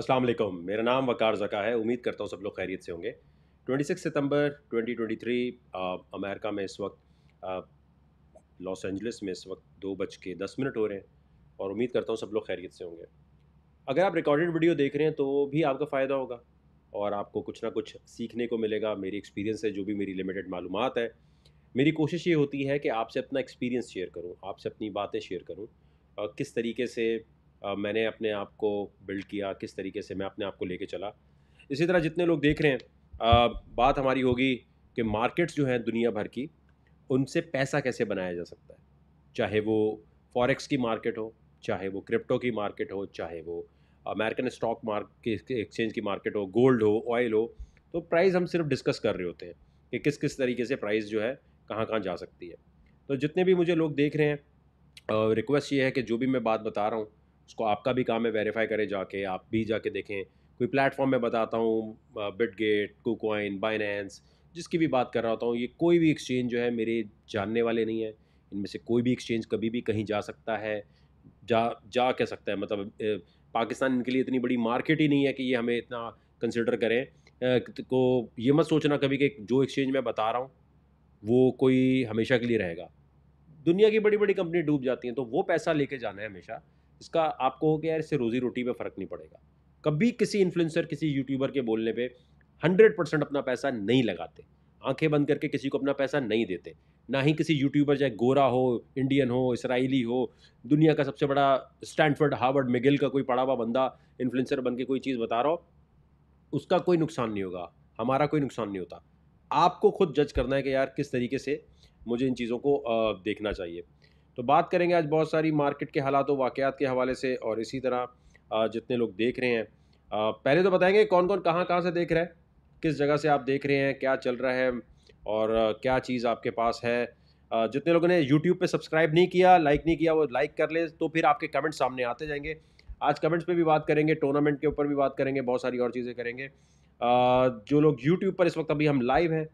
अस्सलाम वालेकुम मेरा नाम वकार जका है उम्मीद करता हूँ सब लोग खैरियत से होंगे 26 सितंबर 2023 आ, अमेरिका में इस वक्त लॉस एंजलिस में इस वक्त दो बज के दस मिनट हो रहे हैं और उम्मीद करता हूँ सब लोग खैरियत से होंगे अगर आप रिकॉर्डेड वीडियो देख रहे हैं तो भी आपका फ़ायदा होगा और आपको कुछ ना कुछ सीखने को मिलेगा मेरी एक्सपीरियंस है जो भी मेरी लिमिटेड मालूम है मेरी कोशिश ये होती है कि आपसे अपना एक्सपीरियंस शेयर करूँ आपसे अपनी बातें शेयर करूँ किस तरीके से मैंने अपने आप को बिल्ड किया किस तरीके से मैं अपने आप को लेके चला इसी तरह जितने लोग देख रहे हैं बात हमारी होगी कि मार्केट्स जो हैं दुनिया भर की उनसे पैसा कैसे बनाया जा सकता है चाहे वो फॉरेक्स की मार्केट हो चाहे वो क्रिप्टो की मार्केट हो चाहे वो अमेरिकन स्टॉक मार्केट एक्सचेंज की मार्केट हो गोल्ड हो ऑयल हो तो प्राइस हम सिर्फ डिस्कस कर रहे होते हैं कि किस किस तरीके से प्राइस जो है कहाँ कहाँ जा सकती है तो जितने भी मुझे लोग देख रहे हैं रिक्वेस्ट ये है कि जो भी मैं बात बता रहा हूँ उसको आपका भी काम है वेरीफाई करें जाके आप भी जाके देखें कोई प्लेटफॉर्म में बताता हूँ बिटगेट कोकोइन बाइनेंस जिसकी भी बात कर रहा होता हूँ ये कोई भी एक्सचेंज जो है मेरे जानने वाले नहीं है इनमें से कोई भी एक्सचेंज कभी भी कहीं जा सकता है जा जा कह सकता है मतलब पाकिस्तान इनके लिए इतनी बड़ी मार्केट ही नहीं है कि ये हमें इतना कंसिडर करें को तो ये मत सोचना कभी कि जो एक्सचेंज मैं बता रहा हूँ वो कोई हमेशा के लिए रहेगा दुनिया की बड़ी बड़ी कंपनी डूब जाती हैं तो वो पैसा लेके जाना है हमेशा इसका आपको हो गया यार इससे रोज़ी रोटी पे फ़र्क नहीं पड़ेगा कभी किसी इन्फ्लुएंसर किसी यूट्यूबर के बोलने पे हंड्रेड परसेंट अपना पैसा नहीं लगाते आंखें बंद करके किसी को अपना पैसा नहीं देते ना ही किसी यूट्यूबर चाहे गोरा हो इंडियन हो इसराइली हो दुनिया का सबसे बड़ा स्टैंडफर्ड हार्वर्ड मिगिल का कोई पड़ा हुआ बंदा इन्फ्लुएंसर बन के कोई चीज़ बता रहा हो उसका कोई नुकसान नहीं होगा हमारा कोई नुकसान नहीं होता आपको खुद जज करना है कि यार किस तरीके से मुझे इन चीज़ों को देखना चाहिए तो बात करेंगे आज बहुत सारी मार्केट के हालात वाक़ात के हवाले से और इसी तरह जितने लोग देख रहे हैं पहले तो बताएंगे कौन कौन कहाँ कहाँ से देख रहा है किस जगह से आप देख रहे हैं क्या चल रहा है और क्या चीज़ आपके पास है जितने लोगों ने यूट्यूब पे सब्सक्राइब नहीं किया लाइक नहीं किया वो लाइक कर ले तो फिर आपके कमेंट्स सामने आते जाएंगे आज कमेंट्स पे भी बात करेंगे टूर्नामेंट के ऊपर भी बात करेंगे बहुत सारी और चीज़ें करेंगे जो लोग यूट्यूब पर इस वक्त अभी हम लाइव हैं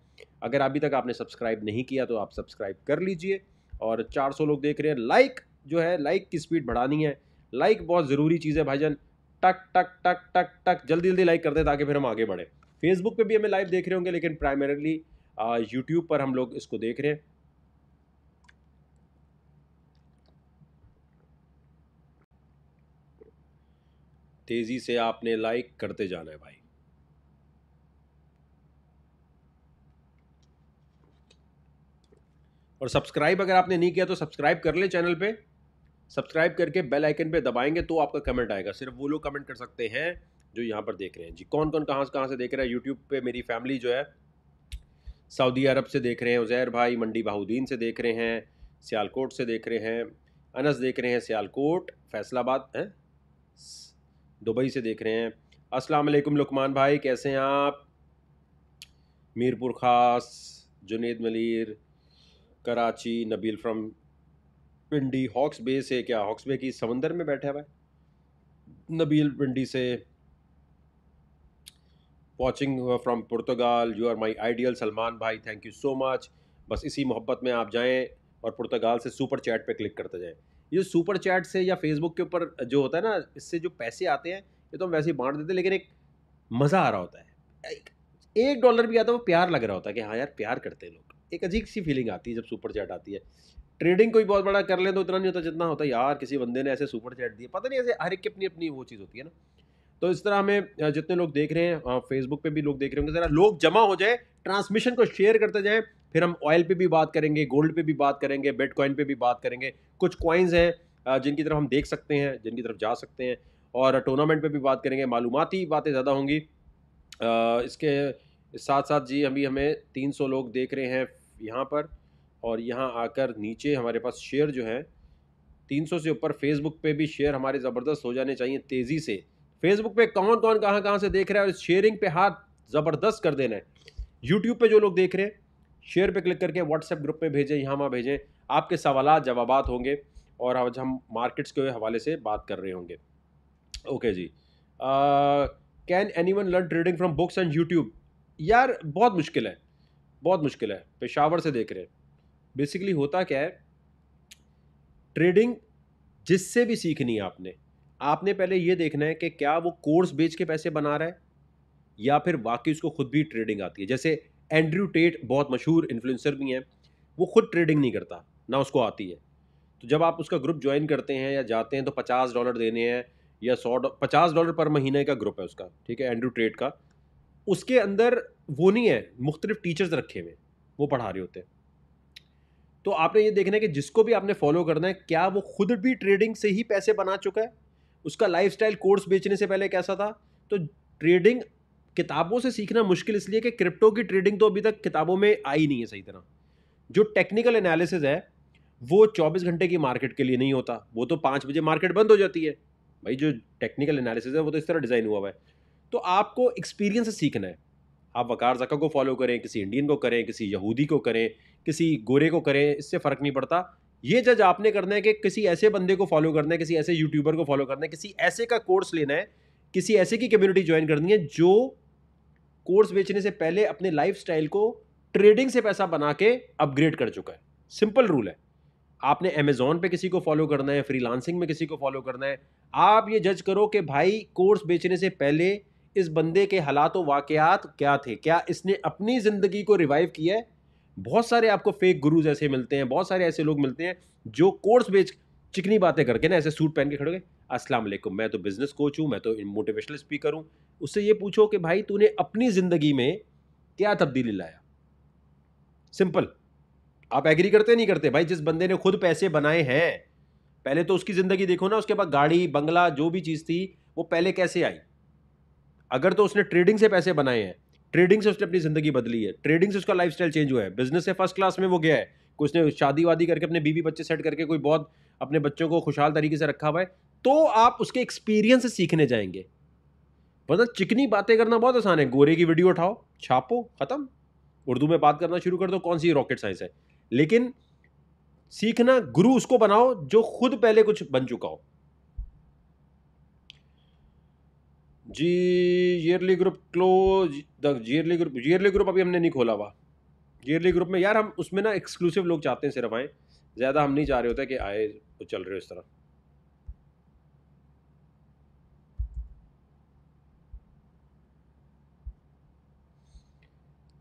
अगर अभी तक आपने सब्सक्राइब नहीं किया तो आप सब्सक्राइब कर लीजिए और 400 लोग देख रहे हैं लाइक जो है लाइक की स्पीड बढ़ानी है लाइक बहुत ज़रूरी चीज़ है भाईजान टक टक टक टक टक जल्दी जल्दी लाइक कर दें ताकि फिर हम आगे बढ़ें फेसबुक पे भी हमें लाइव देख रहे होंगे लेकिन प्राइमरीली यूट्यूब पर हम लोग इसको देख रहे हैं तेज़ी से आपने लाइक करते जाना है भाई और सब्सक्राइब अगर आपने नहीं किया तो सब्सक्राइब कर लें चैनल पे सब्सक्राइब करके बेल आइकन पे दबाएंगे तो आपका कमेंट आएगा सिर्फ वो लोग कमेंट कर सकते हैं जो यहाँ पर देख रहे हैं जी कौन कौन कहाँ से कहाँ से देख रहा है यूट्यूब पे मेरी फैमिली जो है सऊदी अरब से देख रहे हैं उजैर भाई मंडी बहाउद्दीन से देख रहे हैं सियालकोट से देख रहे हैं अनस देख रहे हैं सियालकोट फैसलाबाद हैं दुबई से देख रहे हैं अस्सलाम वालेकुम लुकमान भाई कैसे हैं आप Mirpur Khas Junaid Malir Karachi Nabeel from Pindi Hawks Bay से क्या हॉक्स बे की समंदर में बैठे हुआ नबील पिंडी से watching from Portugal you are my ideal Salman भाई थैंक यू सो मच बस इसी मोहब्बत में आप जाएँ और पुर्तगाल से सुपर चैट पे क्लिक करते जाएँ ये सुपर चैट से या फेसबुक के ऊपर जो होता है ना इससे जो पैसे आते हैं ये तो हम वैसे ही बांट देते हैं लेकिन एक मज़ा आ रहा होता है एक डॉलर भी आता है वो प्यार लग रहा होता है कि हाँ यार प्यार करते हैं लोग एक अजीब सी फीलिंग आती है जब सुपर चैट आती है ट्रेडिंग कोई बहुत बड़ा कर ले तो इतना नहीं होता जितना होता है यार किसी बंदे ने ऐसे सुपर चैट दिया पता नहीं ऐसे हर एक की अपनी अपनी वो चीज़ होती है ना तो इस तरह हमें जितने लोग देख रहे हैं फेसबुक पे भी लोग देख रहे होंगे ज़रा लोग जमा हो जाए ट्रांसमिशन को शेयर करते जाएं फिर हम ऑयल पे भी बात करेंगे गोल्ड पे भी बात करेंगे बेटकॉइन पे भी बात करेंगे कुछ कॉइन्स हैं जिनकी तरफ हम देख सकते हैं जिनकी तरफ जा सकते हैं और टूर्नामेंट पर भी बात करेंगे मालूमती बातें ज़्यादा होंगी इसके साथ साथ जी अभी हमें तीन लोग देख रहे हैं यहाँ पर और यहाँ आकर नीचे हमारे पास शेयर जो है 300 से ऊपर फेसबुक पे भी शेयर हमारे ज़बरदस्त हो जाने चाहिए तेज़ी से फेसबुक पे कौन कौन कहाँ कहाँ से देख रहा है और शेयरिंग पे हाथ ज़बरदस्त कर देना है यूट्यूब पे जो लोग देख रहे हैं शेयर पे क्लिक करके व्हाट्सएप ग्रुप में भेजें यहाँ वहाँ भेजें आपके सवाल जवाब होंगे और आज हम मार्केट्स के हवाले से बात कर रहे होंगे ओके जी can anyone learn trading from books and YouTube यार बहुत मुश्किल है बहुत मुश्किल है पेशावर से देख रहे हैं बेसिकली होता क्या है ट्रेडिंग जिससे भी सीखनी है आपने आपने पहले ये देखना है कि क्या वो कोर्स बेच के पैसे बना रहा है या फिर वाकई उसको खुद भी ट्रेडिंग आती है जैसे एंड्रयू टेट बहुत मशहूर इन्फ्लुएंसर भी हैं वो खुद ट्रेडिंग नहीं करता ना उसको आती है तो जब आप उसका ग्रुप ज्वाइन करते हैं या जाते हैं तो पचास डॉलर देने हैं या सौ पचास डॉलर पर महीने का ग्रुप है उसका ठीक है एंड्रू ट्रेड का उसके अंदर वो नहीं है मुख्तलिफ टीचर्स रखे हुए वो पढ़ा रहे होते हैं तो आपने ये देखना है कि जिसको भी आपने फॉलो करना है क्या वो खुद भी ट्रेडिंग से ही पैसे बना चुका है उसका स्टाइल कोर्स बेचने से पहले कैसा था तो ट्रेडिंग किताबों से सीखना मुश्किल इसलिए कि क्रिप्टो की ट्रेडिंग तो अभी तक किताबों में आई नहीं है सही तरह जो टेक्निकल एनालिसिस है वो 24 घंटे की मार्केट के लिए नहीं होता वो तो पाँच बजे मार्केट बंद हो जाती है भाई जो टेक्निकल एनालिसिस है वो तो इस तरह डिज़ाइन हुआ हुआ है तो आपको एक्सपीरियंस सीखना है आप वकार जका को फॉलो करें किसी इंडियन को करें किसी यहूदी को करें किसी गोरे को करें इससे फ़र्क नहीं पड़ता ये जज आपने करना है कि किसी ऐसे बंदे को फॉलो करना है किसी ऐसे यूट्यूबर को फॉलो करना है किसी ऐसे का कोर्स लेना है किसी ऐसे की कम्युनिटी ज्वाइन करनी है जो कोर्स बेचने से पहले अपने लाइफ को ट्रेडिंग से पैसा बना के अपग्रेड कर चुका है सिंपल रूल है आपने अमेजोन पे किसी को फॉलो करना है फ्री में किसी को फॉलो करना है आप ये जज करो कि भाई कोर्स बेचने से पहले इस बंदे के हालात व वाकयात क्या थे क्या इसने अपनी ज़िंदगी को रिवाइव किया है बहुत सारे आपको फेक गुरुज ऐसे मिलते हैं बहुत सारे ऐसे लोग मिलते हैं जो कोर्स बेच चिकनी बातें करके ना ऐसे सूट पहन के खड़े गए अस्सलाम वालेकुम मैं तो बिज़नेस कोच हूँ मैं तो मोटिवेशनल स्पीकर हूँ उससे ये पूछो कि भाई तूने अपनी ज़िंदगी में क्या तब्दीली लाया सिंपल आप एग्री करते नहीं करते भाई जिस बंदे ने खुद पैसे बनाए हैं पहले तो उसकी ज़िंदगी देखो ना उसके पास गाड़ी बंगला जो भी चीज़ थी वो पहले कैसे आई अगर तो उसने ट्रेडिंग से पैसे बनाए हैं ट्रेडिंग से उसने अपनी ज़िंदगी बदली है ट्रेडिंग से उसका लाइफ चेंज हुआ है बिजनेस से फर्स्ट क्लास में वो गया है कुछ ने शादी वादी करके अपने बीवी बच्चे सेट करके कोई बहुत अपने बच्चों को खुशहाल तरीके से रखा हुआ है तो आप उसके एक्सपीरियंस से सीखने जाएंगे मतलब चिकनी बातें करना बहुत आसान है गोरे की वीडियो उठाओ छापो ख़त्म उर्दू में बात करना शुरू कर दो कौन सी रॉकेट साइंस है लेकिन सीखना गुरु उसको बनाओ जो खुद पहले कुछ बन चुका हो जी early group close the early group early group अभी हमने नहीं खोला हुआ ईयरली ग्रुप में यार हम उसमें ना एक्सक्लूसिव लोग चाहते हैं सिर्फ आए ज़्यादा हम नहीं चाह रहे होते कि आए तो चल रहे हो इस तरह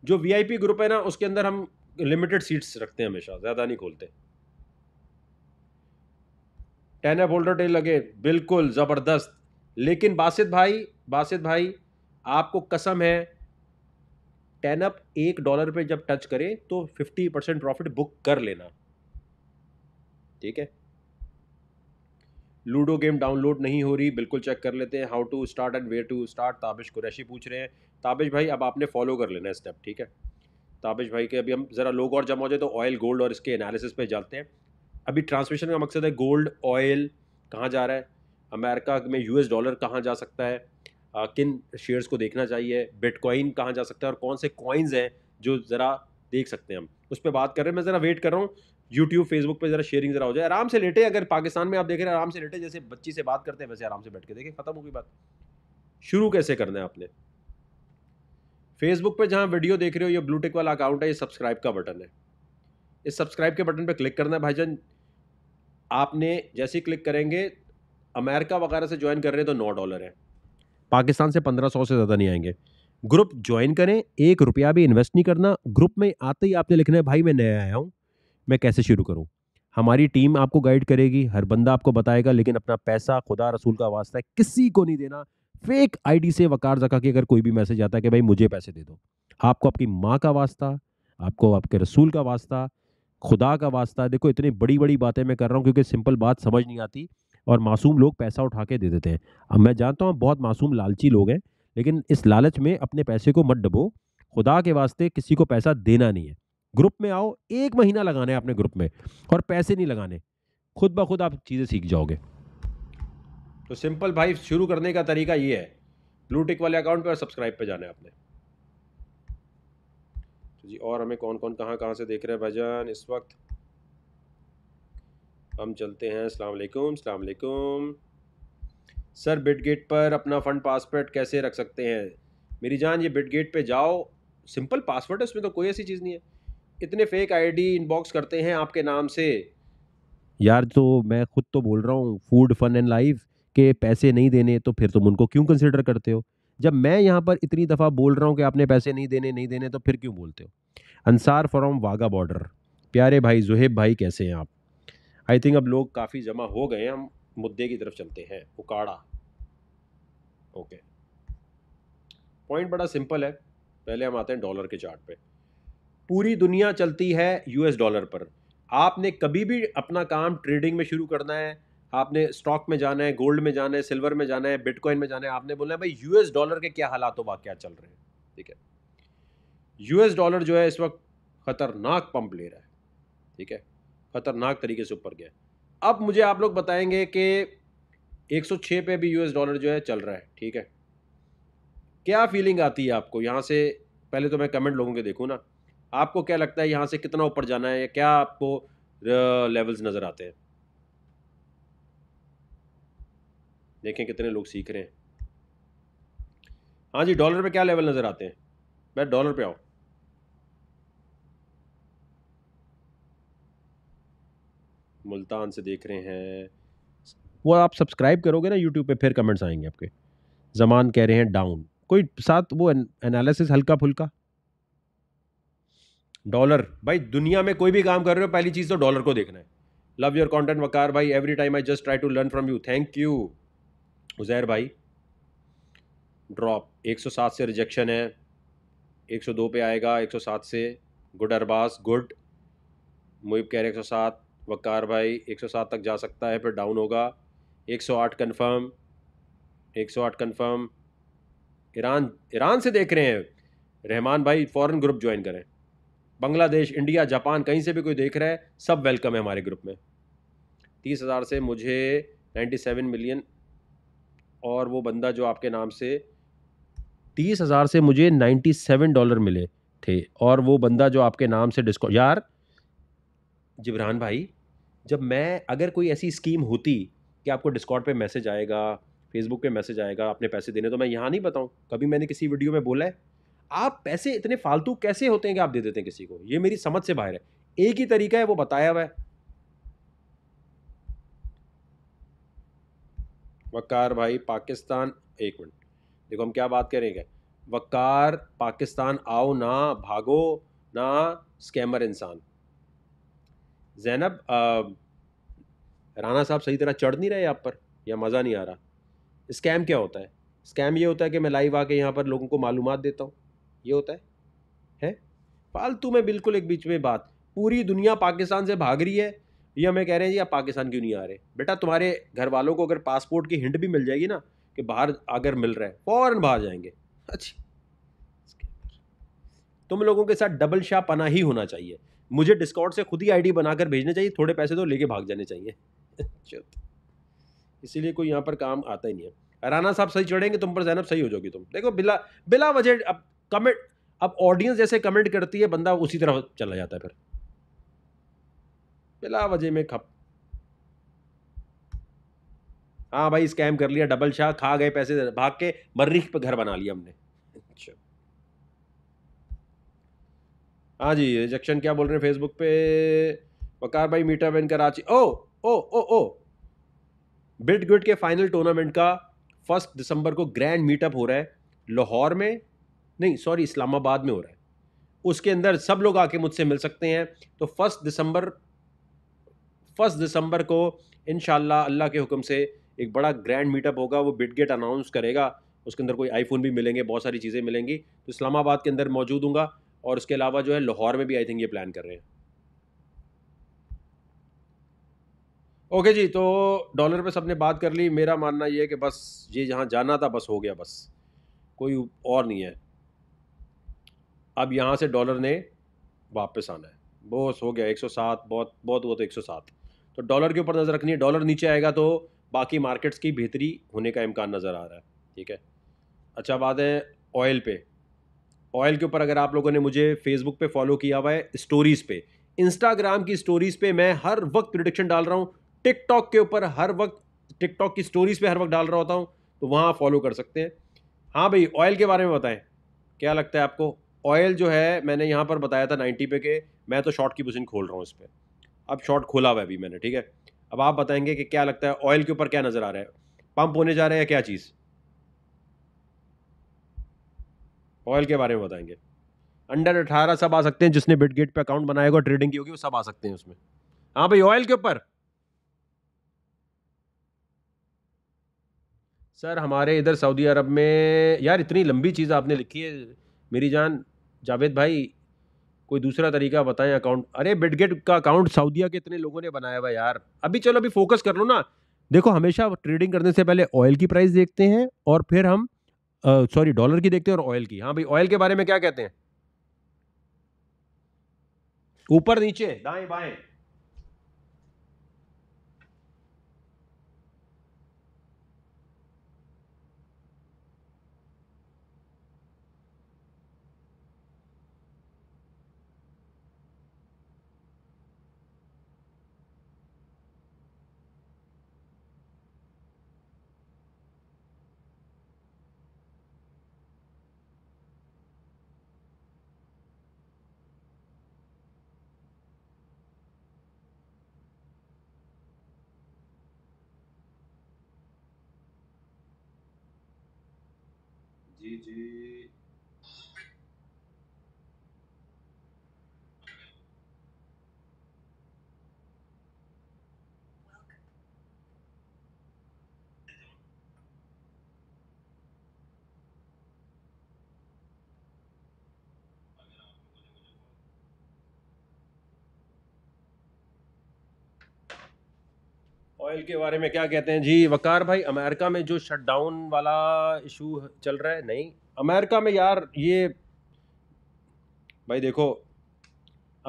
जो वीआईपी ग्रुप है ना उसके अंदर हम लिमिटेड सीट्स रखते हैं हमेशा ज़्यादा नहीं खोलते टेन एफ होल्डर डे लगे बिल्कुल ज़बरदस्त लेकिन बासित भाई बासित भाई आपको कसम है टेन अप एक डॉलर पे जब टच करे तो फिफ्टी परसेंट प्रॉफिट बुक कर लेना ठीक है लूडो गेम डाउनलोड नहीं हो रही बिल्कुल चेक कर लेते हैं how to start and where to start Tabish Qureshi पूछ रहे हैं ताबिश भाई अब आपने फॉलो कर लेना स्टेप ठीक है ताबिश भाई के अभी हम ज़रा लोग और जमा हो जाए तो ऑयल गोल्ड और इसके एनालिसिस पे जाते हैं अभी ट्रांसमिशन का मकसद है गोल्ड ऑयल कहाँ जा रहा है अमेरिका में यूएस डॉलर कहाँ जा सकता है किन शेयर्स को देखना चाहिए बिटकॉइन कहाँ जा सकता है और कौन से कॉइन्स हैं जो ज़रा देख सकते हैं हम उस पर बात कर रहे हैं मैं ज़रा वेट कर रहा हूँ यूट्यूब फेसबुक पे ज़रा शेयरिंग ज़रा हो जाए आराम से लेटे अगर पाकिस्तान में आप देख रहे हैं आराम से लेटे जैसे बच्ची से बात करते हैं वैसे आराम से बैठ के देखें ख़त्म होगी बात शुरू कैसे करना है आपने फेसबुक पे जहाँ वीडियो देख रहे हो ये ब्लूटेक वाला अकाउंट है ये सब्सक्राइब का बटन है इस सब्सक्राइब के बटन पर क्लिक करना है भाईजान आपने जैसे ही क्लिक करेंगे अमेरिका वगैरह से ज्वाइन कर रहे हैं तो नौ डॉलर है पाकिस्तान से पंद्रह सौ से ज़्यादा नहीं आएंगे ग्रुप ज्वाइन करें एक रुपया भी इन्वेस्ट नहीं करना ग्रुप में आते ही आपने लिखना है भाई मैं नया आया हूँ मैं कैसे शुरू करूँ हमारी टीम आपको गाइड करेगी हर बंदा आपको बताएगा लेकिन अपना पैसा खुदा रसूल का वास्ता है किसी को नहीं देना फेक आईडी से वकार जका के अगर कोई भी मैसेज आता है कि भाई मुझे पैसे दे दो आपको आपकी माँ का वास्ता आपको आपके रसूल का वास्ता खुदा का वास्ता देखो इतनी बड़ी बड़ी बातें मैं कर रहा हूँ क्योंकि सिंपल बात समझ नहीं आती और मासूम लोग पैसा उठा के दे देते हैं अब मैं जानता हूँ बहुत मासूम लालची लोग हैं लेकिन इस लालच में अपने पैसे को मत डबो खुदा के वास्ते किसी को पैसा देना नहीं है ग्रुप में आओ एक महीना लगाने अपने ग्रुप में और पैसे नहीं लगाने खुद ब खुद आप चीज़ें सीख जाओगे तो सिंपल भाई शुरू करने का तरीका ये है ब्लू टिक वाले अकाउंट पे और सब्सक्राइब पे जाना है आपने तो जी और हमें कौन कौन कहाँ कहाँ से देख रहे हैं भाईजान इस वक्त हम चलते हैं अस्सलाम वालेकुम अस्सलाम वालेकुम सर बिटगेट पर अपना फ़ंड पासवर्ड कैसे रख सकते हैं मेरी जान ये बिटगेट पे जाओ सिंपल पासवर्ड है उसमें तो कोई ऐसी चीज़ नहीं है इतने फेक आईडी इनबॉक्स करते हैं आपके नाम से यार तो मैं खुद तो बोल रहा हूँ फूड फन एंड लाइफ के पैसे नहीं देने तो फिर तुम उनको क्यों कंसिडर करते हो जब मैं यहाँ पर इतनी दफ़ा बोल रहा हूँ कि आपने पैसे नहीं देने नहीं देने तो फिर क्यों बोलते हो अंसार फ्रॉम वाघा बॉर्डर प्यारे भाई जुहेब भाई कैसे हैं आप आई थिंक अब लोग काफ़ी जमा हो गए हैं हम मुद्दे की तरफ चलते हैं उकाड़ा ओके पॉइंट बड़ा सिंपल है पहले हम आते हैं डॉलर के चार्ट पे पूरी दुनिया चलती है यूएस डॉलर पर आपने कभी भी अपना काम ट्रेडिंग में शुरू करना है आपने स्टॉक में जाना है गोल्ड में जाना है सिल्वर में जाना है बिटकॉइन में जाना है आपने बोलना है भाई यूएस डॉलर के क्या हालात तो वाक़ चल रहे हैं ठीक है यूएस डॉलर जो है इस वक्त ख़तरनाक पंप ले रहा है ठीक है ख़तरनाक तरीके से ऊपर गया अब मुझे आप लोग बताएंगे कि 106 पे भी यूएस डॉलर जो है चल रहा है ठीक है क्या फीलिंग आती है आपको यहाँ से पहले तो मैं कमेंट लोगों के देखूँ ना आपको क्या लगता है यहाँ से कितना ऊपर जाना है या क्या आपको लेवल्स नज़र आते हैं देखें कितने लोग सीख रहे हैं हाँ जी डॉलर पे क्या लेवल नज़र आते हैं मैं डॉलर पे आओ मुल्तान से देख रहे हैं वो आप सब्सक्राइब करोगे ना यूट्यूब पे फिर कमेंट्स आएंगे आपके जमान कह रहे हैं डाउन कोई साथ वो एनालिसिस हल्का फुल्का डॉलर भाई दुनिया में कोई भी काम कर रहे हो पहली चीज़ तो डॉलर को देखना है लव योर कॉन्टेंट वकार भाई every time I just try to learn from you thank you Uzair भाई ड्रॉप 107 से रिजेक्शन है 102 पे आएगा 107 से गुड अरबास गुड मुहिब कह रहे एक सौ सात वक्कार भाई 107 तक जा सकता है फिर डाउन होगा 108 कंफर्म 108 कंफर्म ईरान ईरान से देख रहे हैं रहमान भाई फॉरेन ग्रुप ज्वाइन करें बांग्लादेश इंडिया जापान कहीं से भी कोई देख रहा है सब वेलकम है हमारे ग्रुप में तीस हज़ार से मुझे नाइन्टी सेवन मिलियन और वो बंदा जो आपके नाम से तीस हज़ार से मुझे नाइन्टी सेवन डॉलर मिले थे और वो बंदा जो आपके नाम से डिस्काउंट यार जिबरान भाई जब मैं अगर कोई ऐसी स्कीम होती कि आपको डिस्कॉर्ड पे मैसेज आएगा फेसबुक पे मैसेज आएगा आपने पैसे देने तो मैं यहाँ नहीं बताऊँ कभी मैंने किसी वीडियो में बोला है आप पैसे इतने फालतू कैसे होते हैं कि आप दे देते हैं किसी को ये मेरी समझ से बाहर है एक ही तरीका है वो बताया हुआ है वकार भाई पाकिस्तान एक मिनट देखो हम क्या बात करेंगे वकार पाकिस्तान आओ ना भागो ना स्कैमर इंसान जैनब uh, राना साहब सही तरह चढ़ नहीं रहे आप पर या मज़ा नहीं आ रहा स्कैम क्या होता है स्कैम ये होता है कि मैं लाइव आके यहाँ पर लोगों को मालूम देता हूँ ये होता है है फालतू में बिल्कुल एक बीच में बात पूरी दुनिया पाकिस्तान से भाग रही है ये हमें कह रहे हैं जी आप पाकिस्तान क्यों नहीं आ रहे बेटा तुम्हारे घर वालों को अगर पासपोर्ट की हिंट भी मिल जाएगी ना कि बाहर अगर मिल रहा है फ़ौरन बाहर जाएंगे अच्छी तुम लोगों के साथ डबल शाह पना ही होना चाहिए मुझे डिस्काउंट से खुद ही आईडी बनाकर भेजने चाहिए थोड़े पैसे तो लेके भाग जाने चाहिए इसीलिए कोई यहाँ पर काम आता ही नहीं है राना साहब सही चढ़ेंगे तुम पर जैनब सही हो जाओगी तुम देखो बिला बिला वजह अब कमेंट अब ऑडियंस जैसे कमेंट करती है बंदा उसी तरह चला जाता है फिर बिला वजह में खप हाँ भाई स्कैम कर लिया डबल शाह खा गए पैसे भाग के मर्रीख पे घर बना लिया हमने हाँ जी रिजेक्शन क्या बोल रहे हैं फेसबुक पे वकार भाई मीटर बैन कराची ओ ओ ओ ओ बिट गुड के फाइनल टूर्नामेंट का फर्स्ट दिसंबर को ग्रैंड मीटअप हो रहा है लाहौर में नहीं सॉरी इस्लामाबाद में हो रहा है उसके अंदर सब लोग आके मुझसे मिल सकते हैं तो फर्स्ट दिसंबर फर्स्ट दिसंबर को इन अल्लाह के हुक्म से एक बड़ा ग्रैंड मीटअप होगा वो बिटगेट अनाउंस करेगा उसके अंदर कोई आईफोन भी मिलेंगे बहुत सारी चीज़ें मिलेंगी तो इस्लामाबाद के अंदर मौजूद हूँ और उसके अलावा जो है लाहौर में भी आई थिंक ये प्लान कर रहे हैं ओके जी तो डॉलर पे सबने बात कर ली मेरा मानना ये है कि बस ये जहाँ जाना था बस हो गया बस कोई और नहीं है अब यहाँ से डॉलर ने वापस आना है बस हो गया 107 बहुत बहुत हुआ तो 107 तो डॉलर के ऊपर नज़र रखनी है डॉलर नीचे आएगा तो बाकी मार्केट्स की बेहतरी होने का इम्कान नज़र आ रहा है ठीक है अच्छा बात है ऑयल पे ऑयल के ऊपर अगर आप लोगों ने मुझे फेसबुक पे फॉलो किया हुआ है स्टोरीज़ पे इंस्टाग्राम की स्टोरीज़ पे मैं हर वक्त प्रिडिक्शन डाल रहा हूँ टिकटॉक के ऊपर हर वक्त टिकटॉक की स्टोरीज़ पे हर वक्त डाल रहा होता हूँ तो वहाँ फॉलो कर सकते हैं हाँ भाई ऑयल के बारे में बताएं क्या लगता है आपको ऑयल जो है मैंने यहाँ पर बताया था नाइन्टी पे के मैं तो शॉर्ट की पोजिशन खोल रहा हूँ इस पर अब शॉर्ट खोला हुआ है अभी मैंने ठीक है अब आप बताएंगे कि क्या लगता है ऑयल के ऊपर क्या नज़र आ रहा है पंप होने जा रहे हैं या क्या चीज़ ऑयल के बारे में बताएंगे अंडर अठारह सब आ सकते हैं जिसने बिटगेट पे अकाउंट बनाया होगा ट्रेडिंग की होगी वो सब आ सकते हैं उसमें हाँ भाई ऑयल के ऊपर सर हमारे इधर सऊदी अरब में यार इतनी लंबी चीज़ आपने लिखी है मेरी जान जावेद भाई कोई दूसरा तरीका बताएं अकाउंट अरे बिटगेट का अकाउंट सऊदीया के इतने लोगों ने बनाया हुआ यार अभी चलो अभी फोकस कर लो ना देखो हमेशा ट्रेडिंग करने से पहले ऑयल की प्राइस देखते हैं और फिर हम सॉरी डॉलर की देखते हैं और ऑयल की हाँ भाई ऑयल के बारे में क्या कहते हैं ऊपर नीचे दाएं बाएं de ऑयल के बारे में क्या कहते हैं जी वकार भाई अमेरिका में जो शटडाउन वाला इशू चल रहा है नहीं अमेरिका में यार ये भाई देखो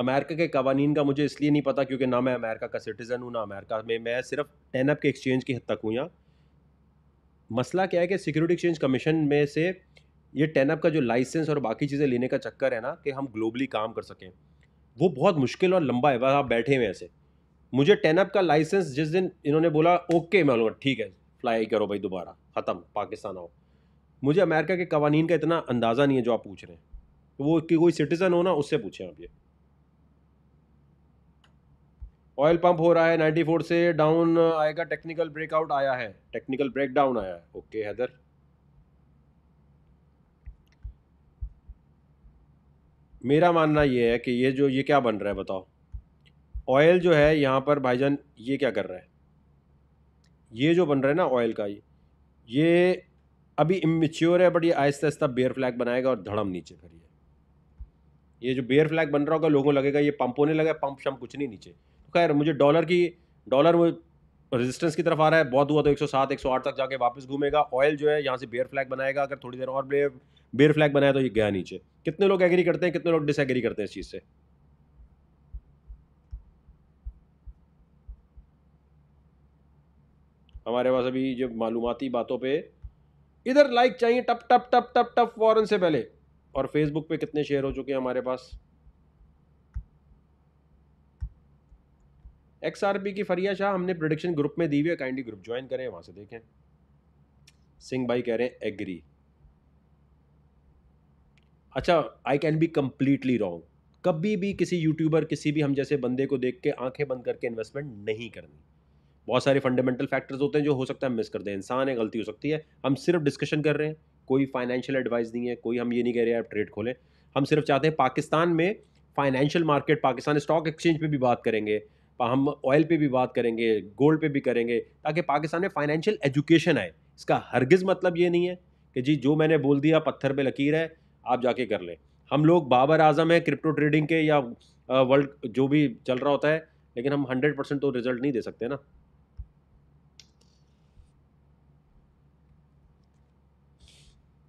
अमेरिका के कवानीन का मुझे इसलिए नहीं पता क्योंकि ना मैं अमेरिका का सिटीज़न हूँ ना अमेरिका में मैं सिर्फ टेन के एक्सचेंज की हद तक हूँ यहाँ मसला क्या है कि सिक्योरिटी एक्सचेंज कमीशन में से ये टेन का जो लाइसेंस और बाकी चीज़ें लेने का चक्कर है ना कि हम ग्लोबली काम कर सकें वो बहुत मुश्किल और लंबा है वह आप बैठे हुए ऐसे मुझे टेनअप का लाइसेंस जिस दिन इन्होंने बोला ओके मैं बोलूँगा ठीक है फ्लाई करो भाई दोबारा ख़त्म पाकिस्तान आओ मुझे अमेरिका के कवानीन का इतना अंदाज़ा नहीं है जो आप पूछ रहे हैं तो वो कि कोई सिटीज़न हो ना उससे पूछें आप ये ऑयल पंप हो रहा है 94 से डाउन आएगा टेक्निकल ब्रेकआउट आया है टेक्निकल ब्रेकडाउन आया है ओके हैदर मेरा मानना ये है कि ये जो ये क्या बन रहा है बताओ ऑयल जो है यहाँ पर भाईजान ये क्या कर रहा है ये जो बन रहा है ना ऑयल का ये ये अभी इमेच्योर है बट ये आहिस्ता आहिस्ता बेयर फ्लैग बनाएगा और धड़म नीचे फिर ये ये जो बेयर फ्लैग बन रहा होगा लोगों लगेगा ये पंप होने लगा पंप शम कुछ नहीं नीचे तो खैर मुझे डॉलर की डॉलर वो रेजिस्टेंस की तरफ आ रहा है बहुत हुआ तो 107 108 तक जाके वापस घूमेगा ऑयल जो है यहाँ से बेयर फ्लैग बनाएगा अगर थोड़ी देर और बेयर फ्लैग बनाया तो ये गया नीचे कितने लोग एग्री करते हैं कितने लोग डिसएग्री करते हैं इस चीज़ से हमारे पास अभी जब मालूमती बातों पे इधर लाइक चाहिए टप टप टप टप टप फौरन से पहले और फेसबुक पे कितने शेयर हो चुके हैं हमारे पास एक्स आर बी की फरिया शाह हमने प्रोडिक्शन ग्रुप में दी हुई है काइंडली ग्रुप ज्वाइन करें वहाँ से देखें सिंह भाई कह रहे हैं एग्री अच्छा I can be completely wrong कभी भी किसी यूट्यूबर किसी भी हम जैसे बंदे को देख के आंखें बंद करके इन्वेस्टमेंट नहीं करनी बहुत सारे फंडामेंटल फैक्टर्स होते हैं जो हो सकता है मिस कर दें इंसान है गलती हो सकती है हम सिर्फ डिस्कशन कर रहे हैं कोई फाइनेंशियल एडवाइस नहीं है कोई हम ये नहीं कह रहे आप ट्रेड खोलें हम सिर्फ चाहते हैं पाकिस्तान में financial market Pakistan stock exchange पर भी बात करेंगे हम ऑयल पे भी बात करेंगे गोल्ड पे भी करेंगे ताकि पाकिस्तान में फाइनेंशियल एजुकेशन आए इसका हरगिज़ मतलब ये नहीं है कि जी जो मैंने बोल दिया पत्थर पे लकीर है आप जाके कर लें हम लोग बाबर आजम है क्रिप्टो ट्रेडिंग के या वर्ल्ड जो भी चल रहा होता है लेकिन हम हंड्रेड परसेंट तो रिजल्ट नहीं दे सकते ना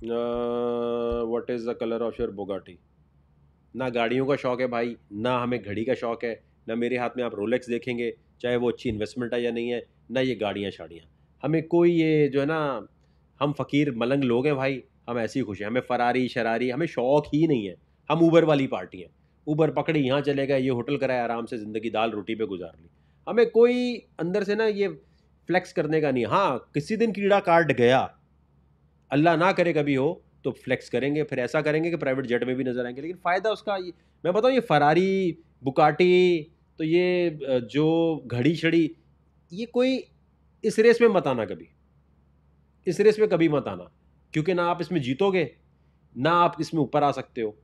what is the colour of your Bugatti ना गाड़ियों का शौक़ है भाई ना हमें घड़ी का शौक़ है ना मेरे हाथ में आप रोलेक्स देखेंगे चाहे वो अच्छी इन्वेस्टमेंट है या नहीं है ना ये गाड़ियाँ शाड़ियाँ हमें कोई ये जो है ना हम फ़कीर मलंग लोग हैं भाई हम ऐसी खुश हैं हमें फरारी शरारी हमें शौक़ ही नहीं है हम ऊबर वाली पार्टी हैं ऊबर पकड़ी यहाँ चले गए ये होटल कराए आराम से ज़िंदगी दाल रोटी पे गुजार ली हमें कोई अंदर से ना ये फ्लैक्स करने का नहीं हाँ किसी दिन कीड़ा काट गया अल्लाह ना करे कभी हो तो फ्लेक्स करेंगे फिर ऐसा करेंगे कि प्राइवेट जेट में भी नज़र आएंगे लेकिन फ़ायदा उसका ये मैं बताऊँ ये फरारी बुकाटी तो ये जो घड़ी छड़ी ये कोई इस रेस में मत आना कभी इस रेस में कभी मत आना क्योंकि ना आप इसमें जीतोगे ना आप इसमें ऊपर आ सकते हो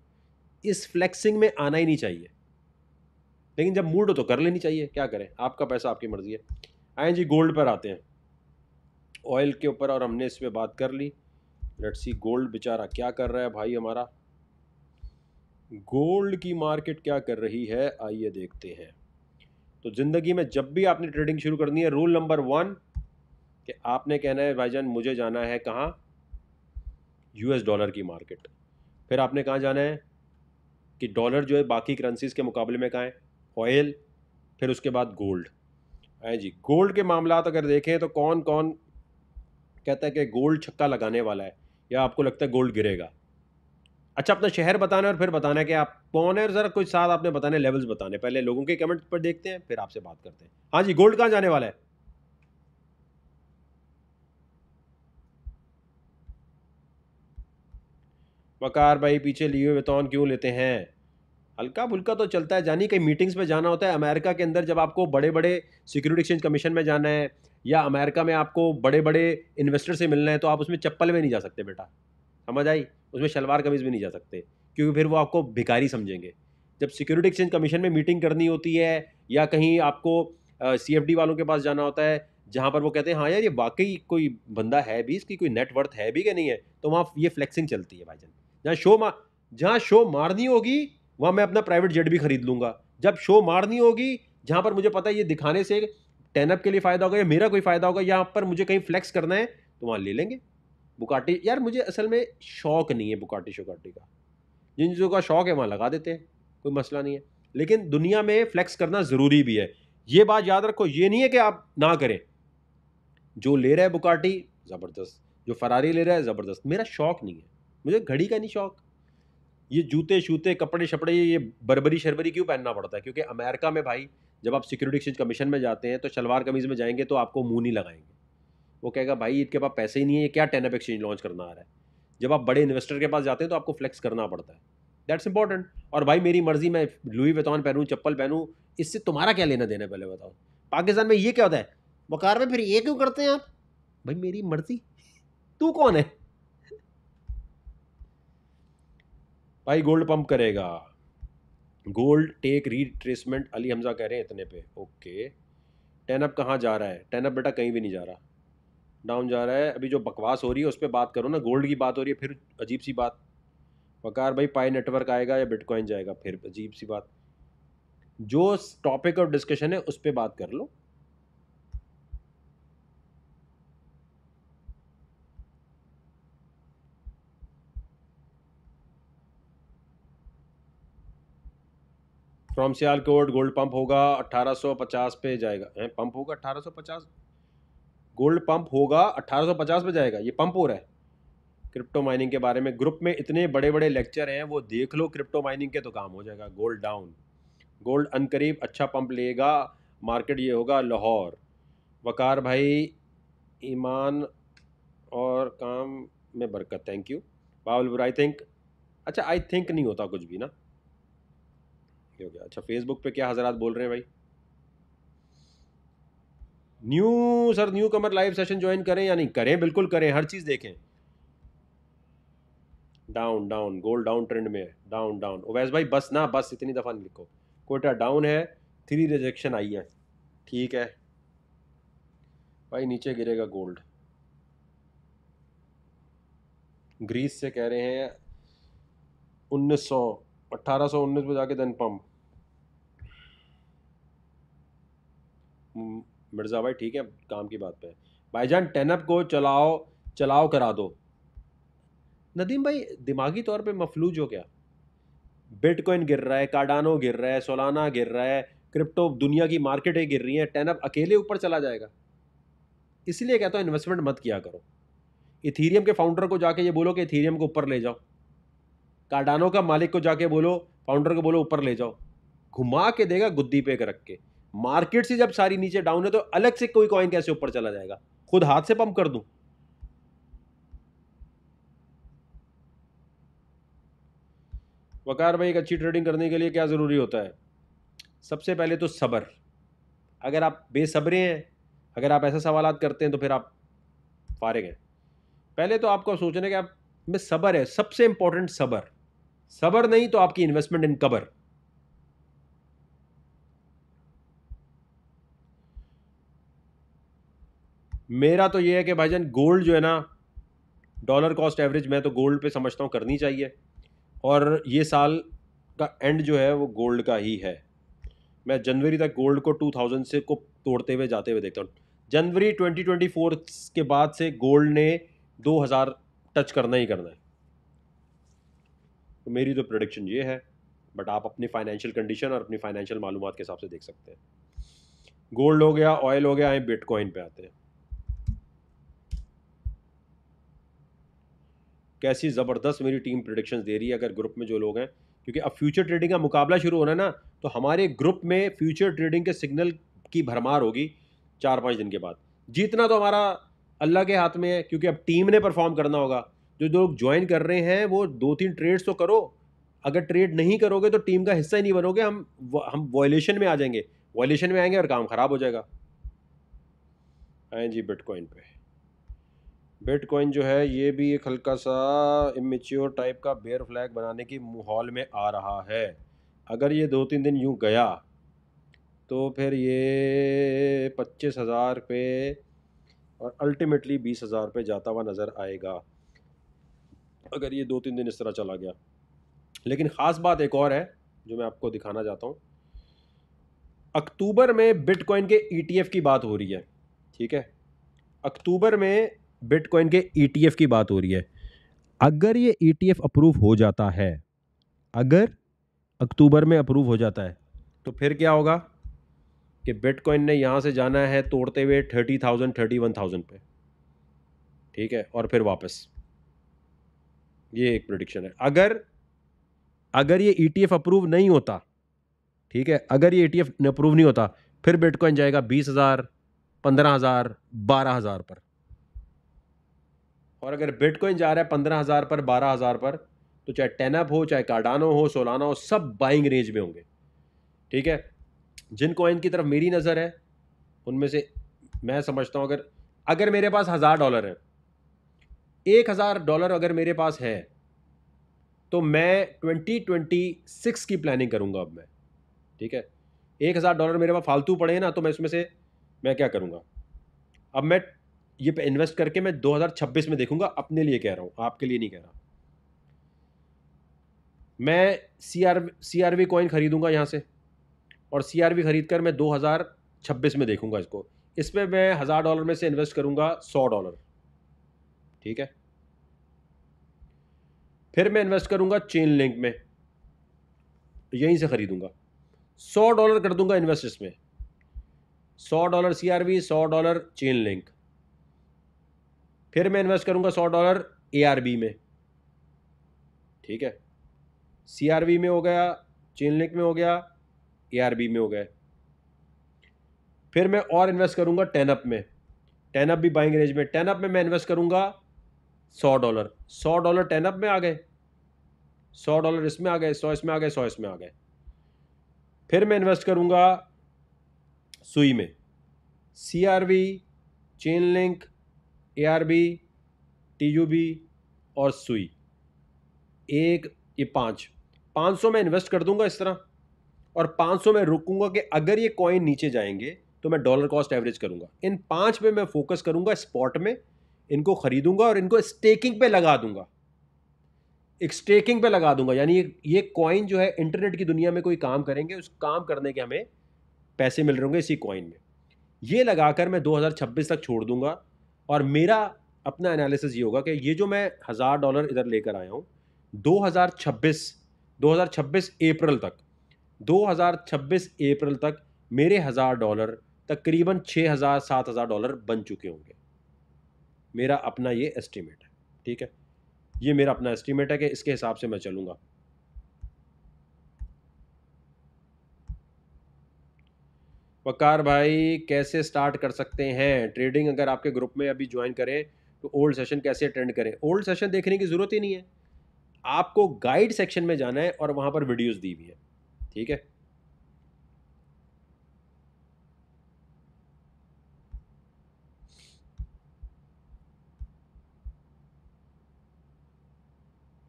इस फ्लेक्सिंग में आना ही नहीं चाहिए लेकिन जब मूड हो तो कर लेनी चाहिए क्या करें आपका पैसा आपकी मर्ज़ी है आए जी गोल्ड पर आते हैं ऑयल के ऊपर और हमने इस पर बात कर ली लेट्स सी गोल्ड बेचारा क्या कर रहा है भाई हमारा गोल्ड की मार्केट क्या कर रही है आइए देखते हैं तो ज़िंदगी में जब भी आपने ट्रेडिंग शुरू करनी है रूल नंबर वन कि आपने कहना है भाईजान मुझे जाना है कहाँ यूएस डॉलर की मार्केट फिर आपने कहाँ जाना है कि डॉलर जो है बाकी करेंसीज के मुकाबले में कहाँ है ऑयल फिर उसके बाद गोल्ड है जी गोल्ड के मामला अगर देखें तो कौन कौन कहता है कि गोल्ड छक्का लगाने वाला है या आपको लगता है गोल्ड गिरेगा अच्छा अपना शहर बताना है और फिर बताना है कि आप कौन है और ज़रा कुछ साथ आपने बताने लेवल्स बताने पहले लोगों के कमेंट पर देखते हैं फिर आपसे बात करते हैं हाँ जी गोल्ड कहाँ जाने वाला है वकार भाई पीछे लिए हुए बतौन क्यों लेते हैं हल्का फुल्का तो चलता है जानी कहीं मीटिंग्स में जाना होता है अमेरिका के अंदर जब आपको बड़े बड़े सिक्योरिटी एक्सचेंज कमीशन में जाना है या अमेरिका में आपको बड़े बड़े इन्वेस्टर से मिलना है तो आप उसमें चप्पल में नहीं जा सकते बेटा समझ आई उसमें शलवार कमीज में नहीं जा सकते क्योंकि फिर वो आपको भिखारी समझेंगे जब सिक्योरिटी एक्सचेंज कमीशन में मीटिंग करनी होती है या कहीं आपको सी डी वालों के पास जाना होता है जहाँ पर वो कहते हैं हाँ यार ये वाकई कोई बंदा है भी इसकी कोई नेटवर्थ है भी कि नहीं है तो वहाँ ये फ्लेक्सिंग चलती है जान जहाँ शो मार जहाँ शो मारनी होगी वहाँ मैं अपना प्राइवेट जेट भी खरीद लूँगा जब शो मारनी होगी जहाँ पर मुझे पता है ये दिखाने से टेनअप के लिए फ़ायदा होगा या मेरा कोई फ़ायदा होगा यहाँ पर मुझे कहीं फ्लैक्स करना है तो वहाँ ले लेंगे बुकाटी यार मुझे असल में शौक नहीं है बुकाटी शुकाटी का जिन चीज़ों का शौक है वहाँ लगा देते हैं कोई मसला नहीं है लेकिन दुनिया में फ्लैक्स करना ज़रूरी भी है ये बात याद रखो ये नहीं है कि आप ना करें जो ले रहा है बुकाटी ज़बरदस्त जो फरारी ले रहा है ज़बरदस्त मेरा शौक नहीं है मुझे घड़ी का नहीं शौक ये जूते शूते कपड़े शपड़े ये बरबरी शरबरी क्यों पहनना पड़ता है क्योंकि अमेरिका में भाई जब आप सिक्योरिटी एक्सचेंज कमीशन में जाते हैं तो शलवार कमीज में जाएंगे तो आपको मुंह नहीं लगाएंगे वो कहेगा भाई इनके पास पैसे ही नहीं है ये क्या टेनअप एक्सचेंज लॉन्च करना आ रहा है जब आप बड़े इन्वेस्टर के पास जाते हैं तो आपको फ्लेक्स करना पड़ता है दैट्स इंपॉर्टेंट और भाई मेरी मर्जी मैं लुई वेतौन पहनूँ चप्पल पहनूँ इससे तुम्हारा क्या लेना देना पहले बताओ पाकिस्तान में ये क्या होता है वकार में फिर ये क्यों करते हैं आप भाई मेरी मर्जी तू कौन है भाई गोल्ड पंप करेगा gold take retracement Ali Hamza कह रहे हैं इतने पे ओके टेन अप कहाँ जा रहा है टेन अप बेटा कहीं भी नहीं जा रहा डाउन जा रहा है अभी जो बकवास हो रही है उस पर बात करो ना गोल्ड की बात हो रही है फिर अजीब सी बात वकार भाई पाई नेटवर्क आएगा या बिटकॉइन जाएगा फिर अजीब सी बात जो टॉपिक ऑफ डिस्कशन है उस पर बात कर लो फ्रॉम कोट गोल्ड पंप होगा पचास पे जाएगा ए पंप होगा पचास गोल्ड पंप होगा पचास पे जाएगा ये पंप हो रहा है क्रिप्टो माइनिंग के बारे में ग्रुप में इतने बड़े बड़े लेक्चर हैं वो देख लो क्रिप्टो माइनिंग के तो काम हो जाएगा गोल्ड डाउन गोल्ड अनकरीब अच्छा पंप लेगा मार्केट ये होगा लाहौर वकार भाई ईमान और काम में बरकत thank you Babulpur I think अच्छा आई थिंक नहीं होता कुछ भी ना ये हो गया अच्छा फेसबुक पे क्या हजरात बोल रहे हैं भाई new sir newcomer live session join करें या नहीं करें बिल्कुल करें हर चीज़ देखें down down gold down trend में है डाउन डाउन ओवैस भाई बस ना बस इतनी दफ़ा नहीं लिखो कोटा डाउन है थ्री रिजेक्शन आई है ठीक है भाई नीचे गिरेगा गोल्ड ग्रीस से कह रहे हैं उन्नीस सौ अट्ठारह सौ उन्नीस में जाके देन पंप मिर्ज़ा भाई ठीक है काम की बात पे भाईजान टेनअप को चलाओ चलाओ करा दो नदीम भाई दिमागी तौर पे मफलूज हो क्या बिटकॉइन गिर रहा है कार्डानो गिर रहा है सोलाना गिर रहा है क्रिप्टो दुनिया की मार्केटें गिर रही हैं टेनअप अकेले ऊपर चला जाएगा इसलिए कहता हूँ इन्वेस्टमेंट मत किया करो इथीरियम के फाउंडर को जाके ये बोलो कि इथीरियम को ऊपर ले जाओ कार्डानो का मालिक को जाके बोलो फाउंडर को बोलो ऊपर ले जाओ घुमा के देगा गुद्दी पे रख के मार्केट से जब सारी नीचे डाउन है तो अलग से कोई कॉइन कैसे ऊपर चला जाएगा खुद हाथ से पंप कर दूं वकार भाई एक अच्छी ट्रेडिंग करने के लिए क्या ज़रूरी होता है सबसे पहले तो सब्र अगर आप बेसब्रे हैं अगर आप ऐसे सवाल करते हैं तो फिर आप फारिग हैं पहले तो आपको सोचना कि आप में सबर है सबसे इम्पोर्टेंट सबर सबर नहीं तो आपकी इन्वेस्टमेंट इन कबर मेरा तो ये है कि जान गोल्ड जो है ना डॉलर कॉस्ट एवरेज मैं तो गोल्ड पे समझता हूँ करनी चाहिए और ये साल का एंड जो है वो गोल्ड का ही है मैं जनवरी तक गोल्ड को टू थाउजेंड से को तोड़ते हुए जाते हुए देखता हूँ जनवरी ट्वेंटी ट्वेंटी फोर के बाद से गोल्ड ने दो हज़ार टच करना ही करना है तो मेरी तो प्रोडिक्शन ये है बट आप अपनी फाइनेंशियल कंडीशन और अपनी फाइनेंशियल मालूम के हिसाब से देख सकते हैं गोल्ड हो गया ऑयल हो गया आए बिटकॉइन पे आते हैं कैसी ज़बरदस्त मेरी टीम प्रोडिक्शन दे रही है अगर ग्रुप में जो लोग हैं क्योंकि अब फ्यूचर ट्रेडिंग का मुकाबला शुरू होना है ना तो हमारे ग्रुप में फ्यूचर ट्रेडिंग के सिग्नल की भरमार होगी चार पाँच दिन के बाद जीतना तो हमारा अल्लाह के हाथ में है क्योंकि अब टीम ने परफॉर्म करना होगा जो लोग ज्वाइन कर रहे हैं वो दो तीन ट्रेड्स तो करो अगर ट्रेड नहीं करोगे तो टीम का हिस्सा ही नहीं बनोगे हम हम वॉयलेशन में आ जाएंगे वॉयलेशन में आएंगे और काम ख़राब हो जाएगा आए जी बिटकॉइन पे बिटकॉइन जो है ये भी एक हल्का सा इमेच्योर टाइप का बेयर फ्लैग बनाने की माहौल में आ रहा है अगर ये दो तीन दिन यूँ गया तो फिर ये पच्चीस हज़ार पे और अल्टीमेटली बीस हज़ार पे जाता हुआ नज़र आएगा अगर ये दो तीन दिन इस तरह चला गया लेकिन ख़ास बात एक और है जो मैं आपको दिखाना चाहता हूँ अक्टूबर में बिटकॉइन के ईटीएफ e की बात हो रही है ठीक है अक्टूबर में बिटकॉइन के ईटीएफ e की बात हो रही है अगर ये ईटीएफ e अप्रूव हो जाता है अगर अक्टूबर में अप्रूव हो जाता है तो फिर क्या होगा कि बिटकॉइन ने यहाँ से जाना है तोड़ते हुए thirty thousand thirty one thousand पे ठीक है और फिर वापस ये एक प्रोडिक्शन है अगर अगर ये ई e अप्रूव नहीं होता ठीक है अगर ये ई e अप्रूव नहीं होता फिर बिटकॉइन जाएगा बीस हज़ार पंद्रह हज़ार बारह हज़ार पर और अगर बिटकॉइन जा रहा है पंद्रह हज़ार पर बारह हज़ार पर तो चाहे टेनअप हो चाहे कार्डानो हो सोलाना हो सब बाइंग रेंज में होंगे ठीक है जिन कॉइन की तरफ मेरी नज़र है उनमें से मैं समझता हूँ अगर अगर मेरे पास हज़ार डॉलर है एक हज़ार डॉलर अगर मेरे पास है तो मैं ट्वेंटी ट्वेंटी सिक्स की प्लानिंग करूँगा अब मैं ठीक है एक हज़ार डॉलर मेरे पास फालतू पड़े हैं ना तो मैं उसमें से मैं क्या करूँगा अब मैं ये इन्वेस्ट करके मैं 2026 में देखूँगा अपने लिए कह रहा हूँ आपके लिए नहीं कह रहा मैं C R C R V coin ख़रीदूँगा यहाँ से और सी आर वी ख़रीद कर मैं 2026 में देखूँगा इसको इस पर मैं हज़ार डॉलर में से इन्वेस्ट करूँगा सौ डॉलर ठीक है फिर मैं इन्वेस्ट करूंगा चेन लिंक में यहीं से खरीदूंगा सौ डॉलर कर दूंगा इन्वेस्ट इसमें सौ डॉलर सी आर वी सौ डॉलर चेन लिंक फिर मैं इन्वेस्ट करूंगा सौ डॉलर ए आर बी में ठीक है सी आर वी में हो गया चेन लिंक में हो गया ए आर बी में हो गया फिर मैं और इन्वेस्ट करूंगा टेनअप में टेनअप भी बाइंग रेंज में टेनअप में मैं इन्वेस्ट करूंगा सौ डॉलर सौ डॉलर टेन अप में आ गए सौ डॉलर इसमें आ गए सौ इसमें आ गए सौ इसमें आ गए फिर मैं इन्वेस्ट करूँगा सुई में C R V chainlink A R B T U B और सुई एक ये पाँच पाँच सौ में इन्वेस्ट कर दूंगा इस तरह और पाँच सौ में रुकूंगा कि अगर ये कॉइन नीचे जाएंगे तो मैं डॉलर कॉस्ट एवरेज करूंगा इन पाँच पे मैं फोकस करूंगा स्पॉट में इनको ख़रीदूंगा और इनको स्टेकिंग पे लगा दूंगा एक स्टेकिंग पे लगा दूंगा यानी ये कॉइन जो है इंटरनेट की दुनिया में कोई काम करेंगे उस काम करने के हमें पैसे मिल रहे होंगे इसी कॉइन में ये लगाकर मैं 2026 तक छोड़ दूंगा और मेरा अपना एनालिसिस ये होगा कि ये जो मैं हज़ार डॉलर इधर लेकर आया हूँ 2026 2026 अप्रैल तक 2026 अप्रैल तक मेरे हज़ार डॉलर तकरीबन छः हज़ार सात हज़ार डॉलर बन चुके होंगे मेरा अपना ये एस्टीमेट है ठीक है ये मेरा अपना एस्टीमेट है कि इसके हिसाब से मैं चलूँगा वकार भाई कैसे स्टार्ट कर सकते हैं ट्रेडिंग अगर आपके ग्रुप में अभी ज्वाइन करें तो ओल्ड सेशन कैसे अटेंड करें ओल्ड सेशन देखने की ज़रूरत ही नहीं है आपको गाइड सेक्शन में जाना है और वहाँ पर वीडियोस दी हुई हैं ठीक है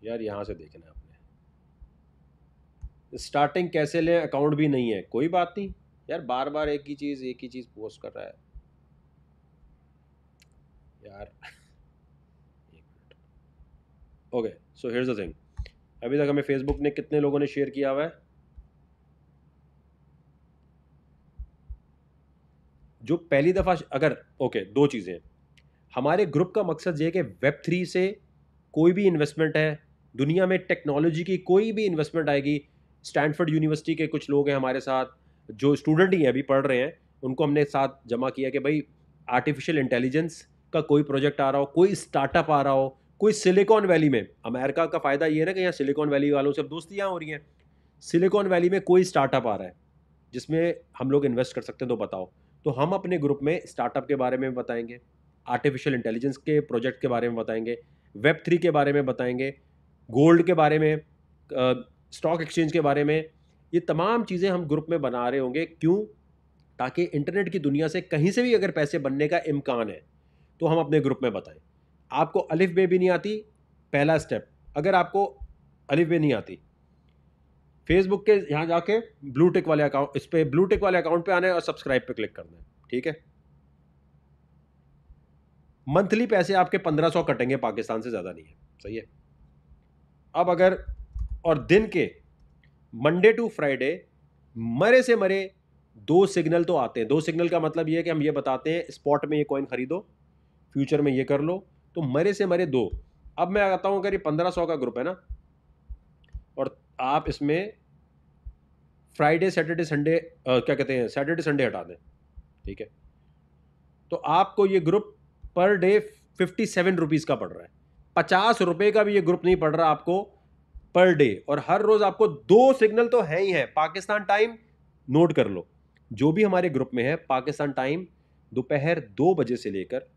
यार यहाँ से देखना आपने स्टार्टिंग कैसे लें अकाउंट भी नहीं है कोई बात नहीं यार बार बार एक ही चीज़ एक ही चीज़ पोस्ट कर रहा है यार okay so here's the thing अभी तक हमें फेसबुक ने कितने लोगों ने शेयर किया हुआ है जो पहली दफ़ा अगर ओके okay, दो चीज़ें हमारे ग्रुप का मकसद ये है कि वेब थ्री से कोई भी इन्वेस्टमेंट है दुनिया में टेक्नोलॉजी की कोई भी इन्वेस्टमेंट आएगी स्टैनफर्ड यूनिवर्सिटी के कुछ लोग हैं हमारे साथ जो स्टूडेंट ही हैं अभी पढ़ रहे हैं उनको हमने साथ जमा किया कि भाई आर्टिफिशियल इंटेलिजेंस का कोई प्रोजेक्ट आ रहा हो कोई स्टार्टअप आ रहा हो कोई सिलिकॉन वैली में अमेरिका का फ़ायदा ये है ना कि यहाँ सिलिकॉन वैली वालों से अब दोस्तियाँ हो रही हैं सिलिकॉन वैली में कोई स्टार्टअप आ रहा है जिसमें हम लोग इन्वेस्ट कर सकते हैं तो बताओ तो हम अपने ग्रुप में स्टार्टअप के बारे में बताएंगे आर्टिफिशियल इंटेलिजेंस के प्रोजेक्ट के बारे में बताएंगे वेब थ्री के बारे में बताएंगे गोल्ड के बारे में स्टॉक एक्सचेंज के बारे में ये तमाम चीज़ें हम ग्रुप में बना रहे होंगे क्यों ताकि इंटरनेट की दुनिया से कहीं से भी अगर पैसे बनने का इम्कान है तो हम अपने ग्रुप में बताएं आपको अलिफ बे भी नहीं आती पहला स्टेप अगर आपको अलिफ बे नहीं आती फेसबुक के यहाँ जाके ब्लू टिक वाले अकाउंट इस पर ब्लू टिक वाले अकाउंट पे आना है और सब्सक्राइब पे क्लिक करना है ठीक है मंथली पैसे आपके पंद्रह सौ कटेंगे पाकिस्तान से ज़्यादा नहीं है सही है अब अगर और दिन के मंडे टू फ्राइडे मरे से मरे दो सिग्नल तो आते हैं दो सिग्नल का मतलब ये है कि हम ये बताते हैं स्पॉट में ये कॉइन खरीदो फ्यूचर में ये कर लो तो मरे से मरे दो अब मैं आता हूँ अगर ये पंद्रह सौ का ग्रुप है ना और आप इसमें फ्राइडे सैटरडे संडे क्या कहते हैं सैटरडे संडे हटा दें ठीक है तो आपको ये group per day fifty seven rupees का पड़ रहा है पचास रुपए का भी ये ग्रुप नहीं पड़ रहा आपको पर डे और हर रोज आपको दो सिग्नल तो है ही है पाकिस्तान टाइम नोट कर लो जो भी हमारे ग्रुप में है पाकिस्तान टाइम दोपहर दो बजे से लेकर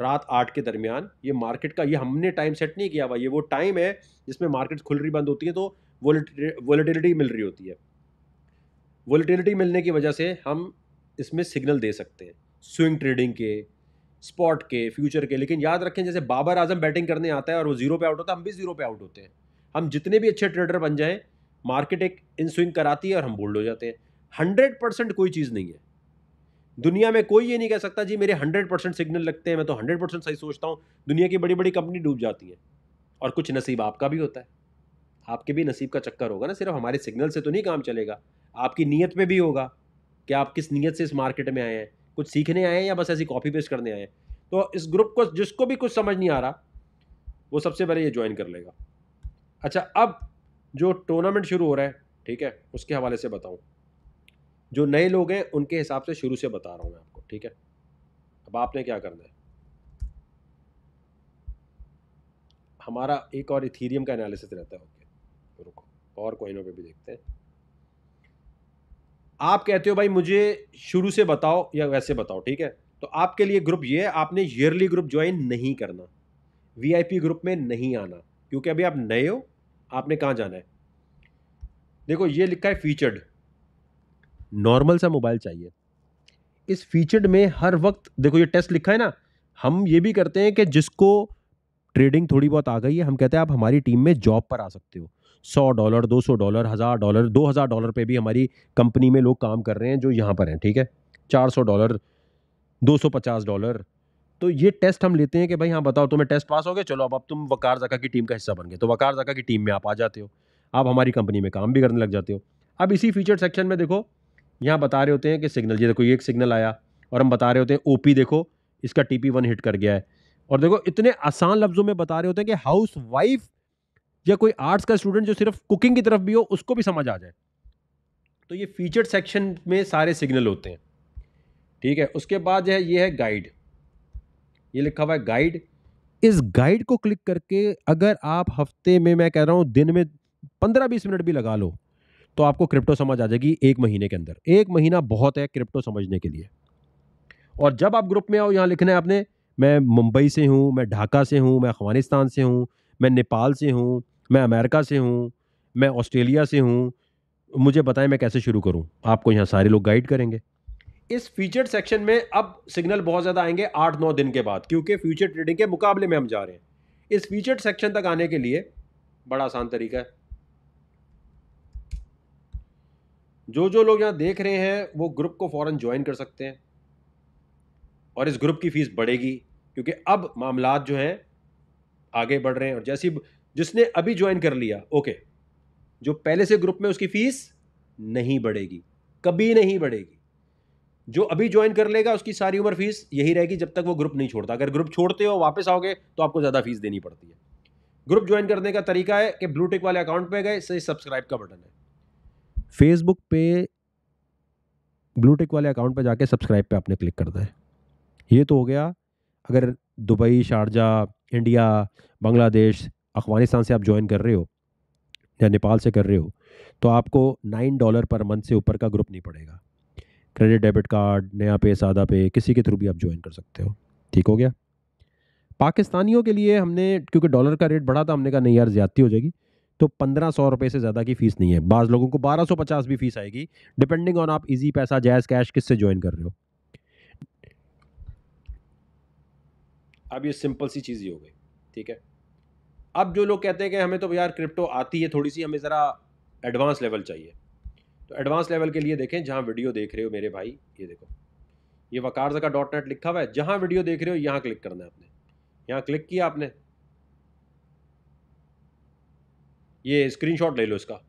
रात आठ के दरमियान ये मार्केट का ये हमने टाइम सेट नहीं किया हुआ ये वो टाइम है जिसमें मार्केट खुल रही बंद होती है तो वोलेटिलिटी मिल रही होती है वोलेटिलिटी मिलने की वजह से हम इसमें सिग्नल दे सकते हैं स्विंग ट्रेडिंग के स्पॉट के फ्यूचर के लेकिन याद रखें जैसे बाबर आजम बैटिंग करने आता है और वो जीरो पे आउट होता है हम भी जीरो पे आउट होते हैं हम जितने भी अच्छे ट्रेडर बन जाएं मार्केट एक इन स्विंग कराती है और हम बोल्ड हो जाते हैं हंड्रेड परसेंट कोई चीज़ नहीं है दुनिया में कोई ये नहीं कह सकता जी मेरे हंड्रेड परसेंट सिग्नल लगते हैं मैं तो हंड्रेड परसेंट सही सोचता हूँ दुनिया की बड़ी बड़ी कंपनी डूब जाती है और कुछ नसीब आपका भी होता है आपके भी नसीब का चक्कर होगा ना सिर्फ हमारे सिग्नल से तो नहीं काम चलेगा आपकी नीयत पे भी होगा कि आप किस नीयत से इस मार्केट में आए हैं कुछ सीखने आए हैं या बस ऐसी कॉपी पेस्ट करने आए हैं तो इस ग्रुप को जिसको भी कुछ समझ नहीं आ रहा वो सबसे पहले ये ज्वाइन कर लेगा अच्छा अब जो टूर्नामेंट शुरू हो रहा है ठीक है उसके हवाले से बताऊँ जो नए लोग हैं उनके हिसाब से शुरू से बता रहा हूँ मैं आपको ठीक है अब आपने क्या करना है हमारा एक और इथीरियम का एनालिसिस रहता है ओके रुको और कोइनों पे भी देखते हैं आप कहते हो भाई मुझे शुरू से बताओ या वैसे बताओ ठीक है तो आपके लिए ग्रुप ये है आपने ईयरली ग्रुप ज्वाइन नहीं करना वीआईपी ग्रुप में नहीं आना क्योंकि अभी आप नए हो आपने कहाँ जाना है देखो ये लिखा है फीचर्ड नॉर्मल सा मोबाइल चाहिए इस फीचर्ड में हर वक्त देखो ये टेस्ट लिखा है ना हम ये भी करते हैं कि जिसको ट्रेडिंग थोड़ी बहुत आ गई है हम कहते हैं आप हमारी टीम में जॉब पर आ सकते हो सौ डॉलर दो सौ डॉलर हज़ार डॉलर दो हज़ार डॉलर पे भी हमारी कंपनी में लोग काम कर रहे हैं जो यहाँ पर हैं ठीक है चार सौ डॉलर दो सौ पचास डॉलर तो ये टेस्ट हम लेते हैं कि भाई हाँ बताओ तुम्हें टेस्ट पास हो गए चलो अब अब तुम वकार जका की टीम का हिस्सा बन गए तो वकार जका की टीम में आप आ जाते हो आप हमारी कंपनी में काम भी करने लग जाते हो अब इसी फीचर सेक्शन में देखो यहाँ बता रहे होते हैं कि सिग्नल ये देखो ये एक सिग्नल आया और हम बता रहे होते हैं ओ देखो इसका टी पी वन हिट कर गया है और देखो इतने आसान लफ्ज़ों में बता रहे होते हैं कि हाउस वाइफ़ या कोई आर्ट्स का स्टूडेंट जो सिर्फ कुकिंग की तरफ भी हो उसको भी समझ आ जाए तो ये फीचर सेक्शन में सारे सिग्नल होते हैं ठीक है उसके बाद जो है ये है गाइड ये लिखा हुआ है गाइड इस गाइड को क्लिक करके अगर आप हफ्ते में मैं कह रहा हूँ दिन में पंद्रह बीस मिनट भी लगा लो तो आपको क्रिप्टो समझ आ जाएगी एक महीने के अंदर एक महीना बहुत है क्रिप्टो समझने के लिए और जब आप ग्रुप में आओ यहाँ लिखना है आपने मैं मुंबई से हूँ मैं ढाका से हूँ मैं अफगानिस्तान से हूँ मैं नेपाल से हूँ मैं अमेरिका से हूँ मैं ऑस्ट्रेलिया से हूँ मुझे बताएं मैं कैसे शुरू करूँ आपको यहाँ सारे लोग गाइड करेंगे इस फीचर सेक्शन में अब सिग्नल बहुत ज़्यादा आएंगे आठ नौ दिन के बाद क्योंकि फ्यूचर ट्रेडिंग के मुकाबले में हम जा रहे हैं इस फीचर सेक्शन तक आने के लिए बड़ा आसान तरीका है जो जो लोग यहाँ देख रहे हैं वो ग्रुप को फ़ौरन ज्वाइन कर सकते हैं और इस ग्रुप की फ़ीस बढ़ेगी क्योंकि अब मामला जो हैं आगे बढ़ रहे हैं और जैसी जिसने अभी ज्वाइन कर लिया ओके जो पहले से ग्रुप में उसकी फीस नहीं बढ़ेगी कभी नहीं बढ़ेगी जो अभी ज्वाइन कर लेगा उसकी सारी उम्र फीस यही रहेगी जब तक वो ग्रुप नहीं छोड़ता अगर ग्रुप छोड़ते हो वापस आओगे तो आपको ज़्यादा फीस देनी पड़ती है ग्रुप ज्वाइन करने का तरीका है कि ब्लूटेक वाले अकाउंट पे गए सही सब्सक्राइब का बटन है फेसबुक पे टिक वाले अकाउंट पे जाके सब्सक्राइब पे आपने क्लिक करना है ये तो हो गया अगर Dubai Sharjah India Bangladesh Afghanistan से आप ज्वाइन कर रहे हो या नेपाल से कर रहे हो तो आपको नाइन डॉलर पर मंथ से ऊपर का ग्रुप नहीं पड़ेगा क्रेडिट डेबिट कार्ड नया पे सादा पे किसी के थ्रू भी आप ज्वाइन कर सकते हो ठीक हो गया पाकिस्तानियों के लिए हमने क्योंकि डॉलर का रेट बढ़ा था हमने कहा नहीं यार ज़्यादती हो जाएगी तो पंद्रह सौ रुपये से ज़्यादा की फ़ीस नहीं है बाज़ लोगों को बारह सौ पचास भी फ़ीस आएगी डिपेंडिंग ऑन आप इजी पैसा जैज़ कैश किससे ज्वाइन कर रहे हो अब ये सिंपल सी चीज़ ही हो गई ठीक है अब जो लोग कहते हैं कि हमें तो यार क्रिप्टो आती है थोड़ी सी हमें ज़रा एडवांस लेवल चाहिए तो एडवांस लेवल के लिए देखें जहाँ वीडियो देख रहे हो मेरे भाई ये देखो ये वकार जका डॉट नेट लिखा हुआ है जहाँ वीडियो देख रहे हो यहाँ क्लिक करना है आपने यहाँ क्लिक किया आपने ये स्क्रीनशॉट ले लो इसका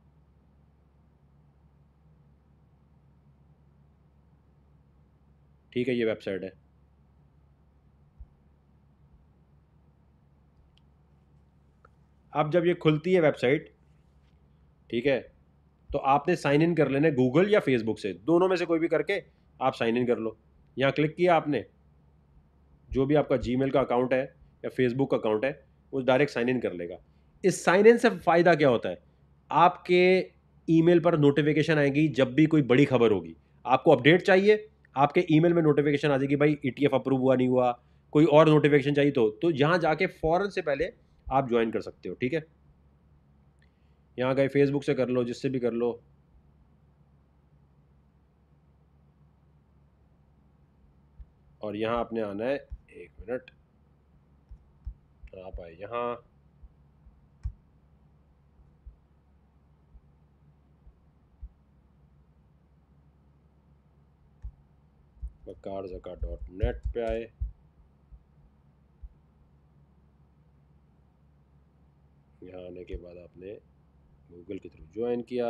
ठीक है ये वेबसाइट है अब जब ये खुलती है वेबसाइट ठीक है तो आपने साइन इन कर लेना गूगल या फेसबुक से दोनों में से कोई भी करके आप साइन इन कर लो यहाँ क्लिक किया आपने जो भी आपका जी का अकाउंट है या फेसबुक का अकाउंट है वो डायरेक्ट साइन इन कर लेगा इस साइन इन से फ़ायदा क्या होता है आपके ईमेल पर नोटिफिकेशन आएगी जब भी कोई बड़ी खबर होगी आपको अपडेट चाहिए आपके ईमेल में नोटिफिकेशन आ जाएगी भाई ईटीएफ e अप्रूव हुआ नहीं हुआ कोई और नोटिफिकेशन चाहिए तो तो यहाँ जाके फ़ौरन से पहले आप ज्वाइन कर सकते हो ठीक है यहाँ गए फेसबुक से कर लो जिससे भी कर लो और यहाँ आपने आना है एक मिनट आप आए यहाँ बकार जका डॉट नेट पर आए यहाँ आने के बाद आपने गूगल के थ्रू ज्वाइन किया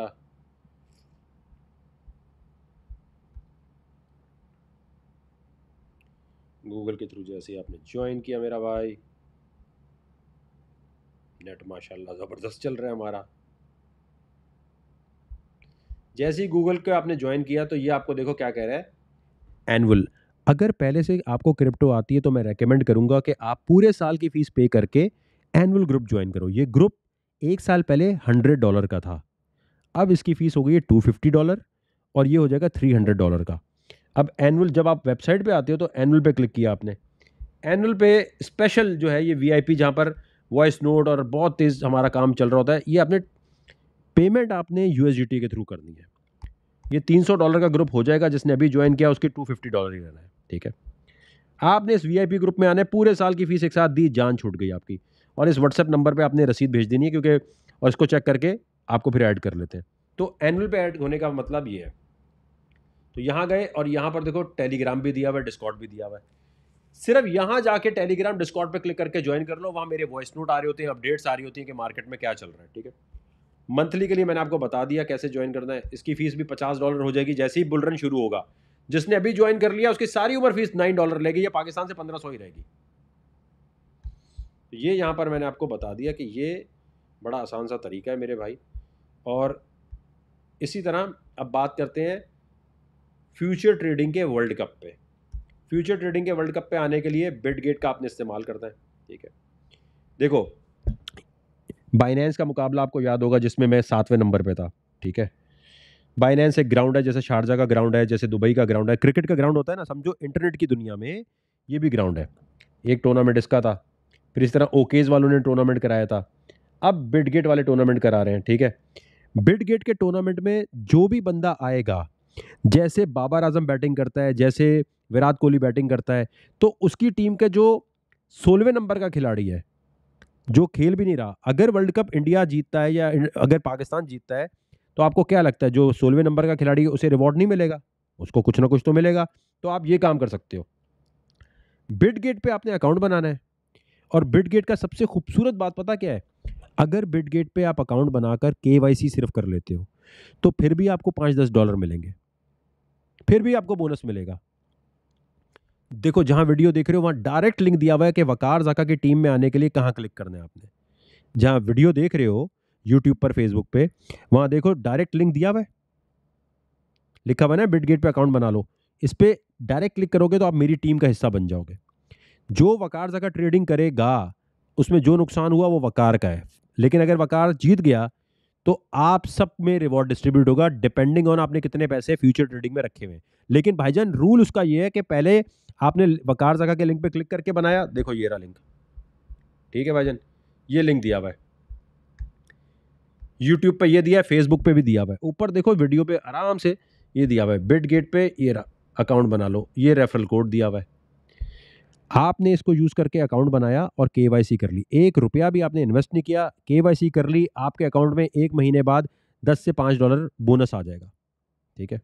गूगल के थ्रू जैसे आपने ज्वाइन किया मेरा भाई नेट माशाल्लाह ज़बरदस्त चल रहा है हमारा जैसे ही गूगल को आपने ज्वाइन किया तो ये आपको देखो क्या कह रहा है एनअल अगर पहले से आपको क्रिप्टो आती है तो मैं रेकमेंड करूंगा कि आप पूरे साल की फ़ीस पे करके एनुअल ग्रुप ज्वाइन करो ये ग्रुप एक साल पहले हंड्रेड डॉलर का था अब इसकी फ़ीस हो गई है टू फिफ्टी डॉलर और ये हो जाएगा थ्री हंड्रेड डॉलर का अब एनुअल जब आप वेबसाइट पे आते हो तो एनुअल पे क्लिक किया आपने एनुअल पे स्पेशल जो है ये वीआईपी जहाँ पर वॉइस नोट और बहुत तेज़ हमारा काम चल रहा होता है ये आपने पेमेंट आपने यू के थ्रू करनी है ये तीन सौ डॉलर का ग्रुप हो जाएगा जिसने अभी ज्वाइन किया उसकी टू फिफ्टी डॉलर ही रहना है ठीक है आपने इस वी ग्रुप में आने पूरे साल की फ़ीस एक साथ दी जान छूट गई आपकी और इस व्हाट्सएप नंबर पर आपने रसीद भेज देनी है क्योंकि और इसको चेक करके आपको फिर ऐड कर लेते हैं तो एनुअल पे ऐड होने का मतलब ये है तो यहाँ गए और यहाँ पर देखो टेलीग्राम भी दिया हुआ है डिस्कॉट भी दिया हुआ है सिर्फ यहाँ जाके टेलीग्राम डिस्कॉट पे क्लिक करके ज्वाइन कर लो वहाँ मेरे वॉइस नोट आ रहे होते हैं अपडेट्स आ रही होती हैं कि मार्केट में क्या चल रहा है ठीक है मंथली के लिए मैंने आपको बता दिया कैसे ज्वाइन करना है इसकी फीस भी पचास डॉलर हो जाएगी जैसे ही बुलरन शुरू होगा जिसने अभी ज्वाइन कर लिया उसकी सारी उम्र फीस नाइन डॉलर लेगी या पाकिस्तान से पंद्रह सौ ही रहेगी तो ये यहाँ पर मैंने आपको बता दिया कि ये बड़ा आसान सा तरीका है मेरे भाई और इसी तरह अब बात करते हैं फ्यूचर ट्रेडिंग के वर्ल्ड कप पे फ्यूचर ट्रेडिंग के वर्ल्ड कप पे आने के लिए बिड गेट का आपने इस्तेमाल करना है ठीक है देखो बाइनेंस का मुकाबला आपको याद होगा जिसमें मैं सातवें नंबर पे था ठीक है बाइनेंस एक ग्राउंड है जैसे शारजा का ग्राउंड है जैसे दुबई का ग्राउंड है क्रिकेट का ग्राउंड होता है ना समझो इंटरनेट की दुनिया में ये भी ग्राउंड है एक टूर्नामेंट इसका था फिर इस तरह ओकेज वालों ने टूर्नामेंट कराया था अब बिड गेट वाले टूर्नामेंट करा रहे हैं ठीक है बिड गेट के टूर्नामेंट में जो भी बंदा आएगा जैसे बाबर आजम बैटिंग करता है जैसे विराट कोहली बैटिंग करता है तो उसकी टीम के जो सोलहवें नंबर का खिलाड़ी है जो खेल भी नहीं रहा अगर वर्ल्ड कप इंडिया जीतता है या अगर पाकिस्तान जीतता है तो आपको क्या लगता है जो सोलहवें नंबर का खिलाड़ी है उसे रिवॉर्ड नहीं मिलेगा उसको कुछ ना कुछ तो मिलेगा तो आप ये काम कर सकते हो बिड गेट पर आपने अकाउंट बनाना है और बिटगेट का सबसे खूबसूरत बात पता क्या है अगर बिटगेट पे आप अकाउंट बनाकर के सिर्फ कर लेते हो तो फिर भी आपको पाँच दस डॉलर मिलेंगे फिर भी आपको बोनस मिलेगा देखो जहां वीडियो देख रहे हो वहां डायरेक्ट लिंक दिया हुआ है कि वकार जका की टीम में आने के लिए कहाँ क्लिक करना है आपने जहाँ वीडियो देख रहे हो यूट्यूब पर फेसबुक पे वहां देखो डायरेक्ट लिंक दिया हुआ है लिखा हुआ ना बिटगेट पे अकाउंट बना लो इस पर डायरेक्ट क्लिक करोगे तो आप मेरी टीम का हिस्सा बन जाओगे जो वकार जगह ट्रेडिंग करेगा उसमें जो नुकसान हुआ वो वकार का है लेकिन अगर वकार जीत गया तो आप सब में रिवॉर्ड डिस्ट्रीब्यूट होगा डिपेंडिंग ऑन आपने कितने पैसे फ्यूचर ट्रेडिंग में रखे हुए हैं लेकिन भाईजान रूल उसका ये है कि पहले आपने वकार जगह के लिंक पे क्लिक करके बनाया देखो ये रहा लिंक ठीक है भाईजान ये लिंक दिया हुआ है यूट्यूब पे ये दिया है फेसबुक पे भी दिया हुआ है ऊपर देखो वीडियो पे आराम से ये दिया हुआ है बिट गेट पे ये अकाउंट बना लो ये रेफरल कोड दिया हुआ है आपने इसको यूज़ करके अकाउंट बनाया और के कर ली एक रुपया भी आपने इन्वेस्ट नहीं किया के कर ली आपके अकाउंट में एक महीने बाद दस से पाँच डॉलर बोनस आ जाएगा ठीक है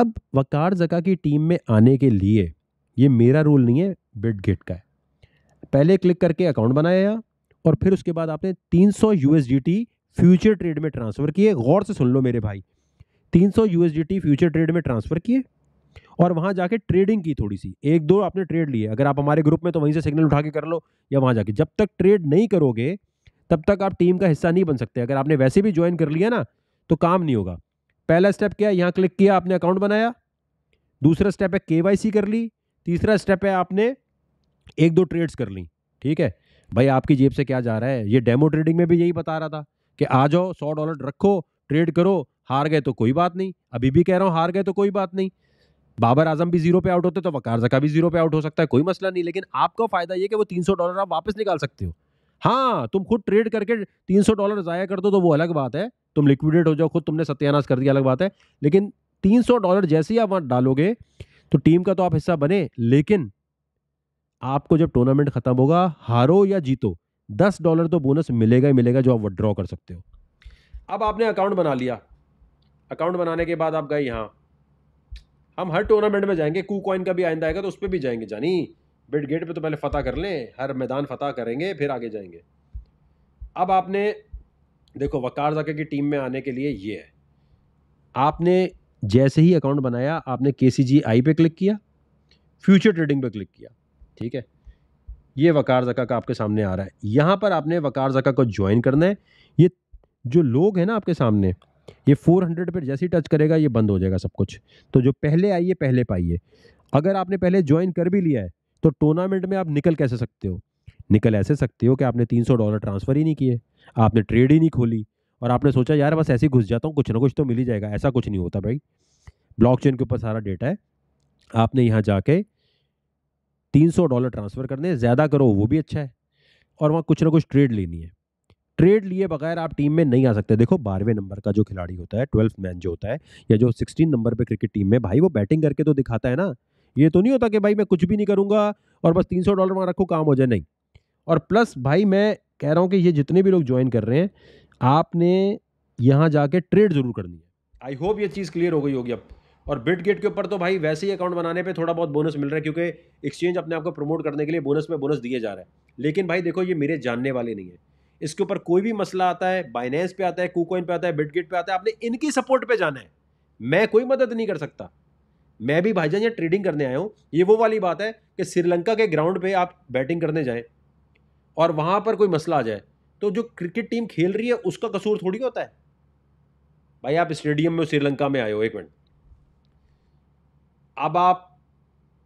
अब वकार जका की टीम में आने के लिए ये मेरा रूल नहीं है बिट गेट का है पहले क्लिक करके अकाउंट बनाया और फिर उसके बाद आपने 300 सौ फ्यूचर ट्रेड में ट्रांसफ़र किए गौर से सुन लो मेरे भाई 300 सौ फ्यूचर ट्रेड में ट्रांसफ़र किए और वहाँ जाके ट्रेडिंग की थोड़ी सी एक दो आपने ट्रेड लिए अगर आप हमारे ग्रुप में तो वहीं से सिग्नल उठा के कर लो या वहाँ जाके जब तक ट्रेड नहीं करोगे तब तक आप टीम का हिस्सा नहीं बन सकते अगर आपने वैसे भी ज्वाइन कर लिया ना तो काम नहीं होगा पहला स्टेप क्या है यहाँ क्लिक किया आपने अकाउंट बनाया दूसरा स्टेप है के कर ली तीसरा स्टेप है आपने एक दो ट्रेड्स कर ली ठीक है भाई आपकी जेब से क्या जा रहा है ये डेमो ट्रेडिंग में भी यही बता रहा था कि आ जाओ सौ डॉलर रखो ट्रेड करो हार गए तो कोई बात नहीं अभी भी कह रहा हूँ हार गए तो कोई बात नहीं बाबर आजम भी जीरो पे आउट होते तो वकार जका भी जीरो पे आउट हो सकता है कोई मसला नहीं लेकिन आपका फायदा ये कि वो तीन सौ डॉलर आप वापस निकाल सकते हो हाँ तुम खुद ट्रेड करके तीन सौ डॉलर ज़ाया कर दो तो वो अलग बात है तुम लिक्विडेट हो जाओ खुद तुमने सत्यानाश कर दिया अलग बात है लेकिन तीन सौ डॉलर जैसे ही आप वहाँ डालोगे तो टीम का तो आप हिस्सा बने लेकिन आपको जब टूर्नामेंट खत्म होगा हारो या जीतो दस डॉलर तो बोनस मिलेगा ही मिलेगा जो आप विड्रॉ कर सकते हो अब आपने अकाउंट बना लिया अकाउंट बनाने के बाद आप गए यहाँ हम हर टूर्नामेंट में जाएंगे कू कॉइन का भी आइंदा आएगा तो उस पर भी जाएंगे जानी बिड गेट पर तो पहले फतह कर लें हर मैदान फतह करेंगे फिर आगे जाएंगे अब आपने देखो वकार जाके की टीम में आने के लिए ये है आपने जैसे ही अकाउंट बनाया आपने के सी जी आई पे क्लिक किया फ्यूचर ट्रेडिंग पे क्लिक किया ठीक है ये वकार जका का आपके सामने आ रहा है यहाँ पर आपने वकार जका को ज्वाइन करना है ये जो लोग हैं ना आपके सामने ये फोर हंड्रेड पर जैसे ही टच करेगा ये बंद हो जाएगा सब कुछ तो जो पहले आइए पहले पाइए अगर आपने पहले ज्वाइन कर भी लिया है तो टूर्नामेंट में आप निकल कैसे सकते हो निकल ऐसे सकते हो कि आपने तीन सौ डॉलर ट्रांसफ़र ही नहीं किए आपने ट्रेड ही नहीं खोली और आपने सोचा यार बस ऐसे ही घुस जाता हूँ कुछ ना कुछ तो मिल ही जाएगा ऐसा कुछ नहीं होता भाई चेन के ऊपर सारा डेटा है आपने यहाँ जाके तीन सौ डॉलर ट्रांसफ़र करने ज़्यादा करो वो भी अच्छा है और वहाँ कुछ ना कुछ ट्रेड लेनी है ट्रेड लिए बगैर आप टीम में नहीं आ सकते देखो बारहवें नंबर का जो खिलाड़ी होता है ट्वेल्थ मैन जो होता है या जो सिक्सटीन नंबर पे क्रिकेट टीम में भाई वो बैटिंग करके तो दिखाता है ना ये तो नहीं होता कि भाई मैं कुछ भी नहीं करूंगा और बस तीन सौ डॉलर वहाँ रखूँ काम हो जाए नहीं और प्लस भाई मैं कह रहा हूँ कि ये जितने भी लोग ज्वाइन कर रहे हैं आपने यहाँ जाके ट्रेड ज़रूर करनी है आई होप ये चीज़ क्लियर हो गई होगी अब और बिट गेट के ऊपर तो भाई वैसे ही अकाउंट बनाने पे थोड़ा बहुत बोनस मिल रहा है क्योंकि एक्सचेंज अपने आप को प्रमोट करने के लिए बोनस में बोनस दिए जा रहा है लेकिन भाई देखो ये मेरे जानने वाले नहीं है इसके ऊपर कोई भी मसला आता है बाइनेंस पे आता है कुकोइन पे आता है बिटगेट पे आता है आपने इनकी सपोर्ट पे जाना है मैं कोई मदद नहीं कर सकता मैं भी भाईजान ये ट्रेडिंग करने आया हूँ ये वो वाली बात है कि श्रीलंका के ग्राउंड पे आप बैटिंग करने जाएं और वहाँ पर कोई मसला आ जाए तो जो क्रिकेट टीम खेल रही है उसका कसूर थोड़ी होता है भाई आप स्टेडियम में श्रीलंका में आए हो एक मिनट अब आप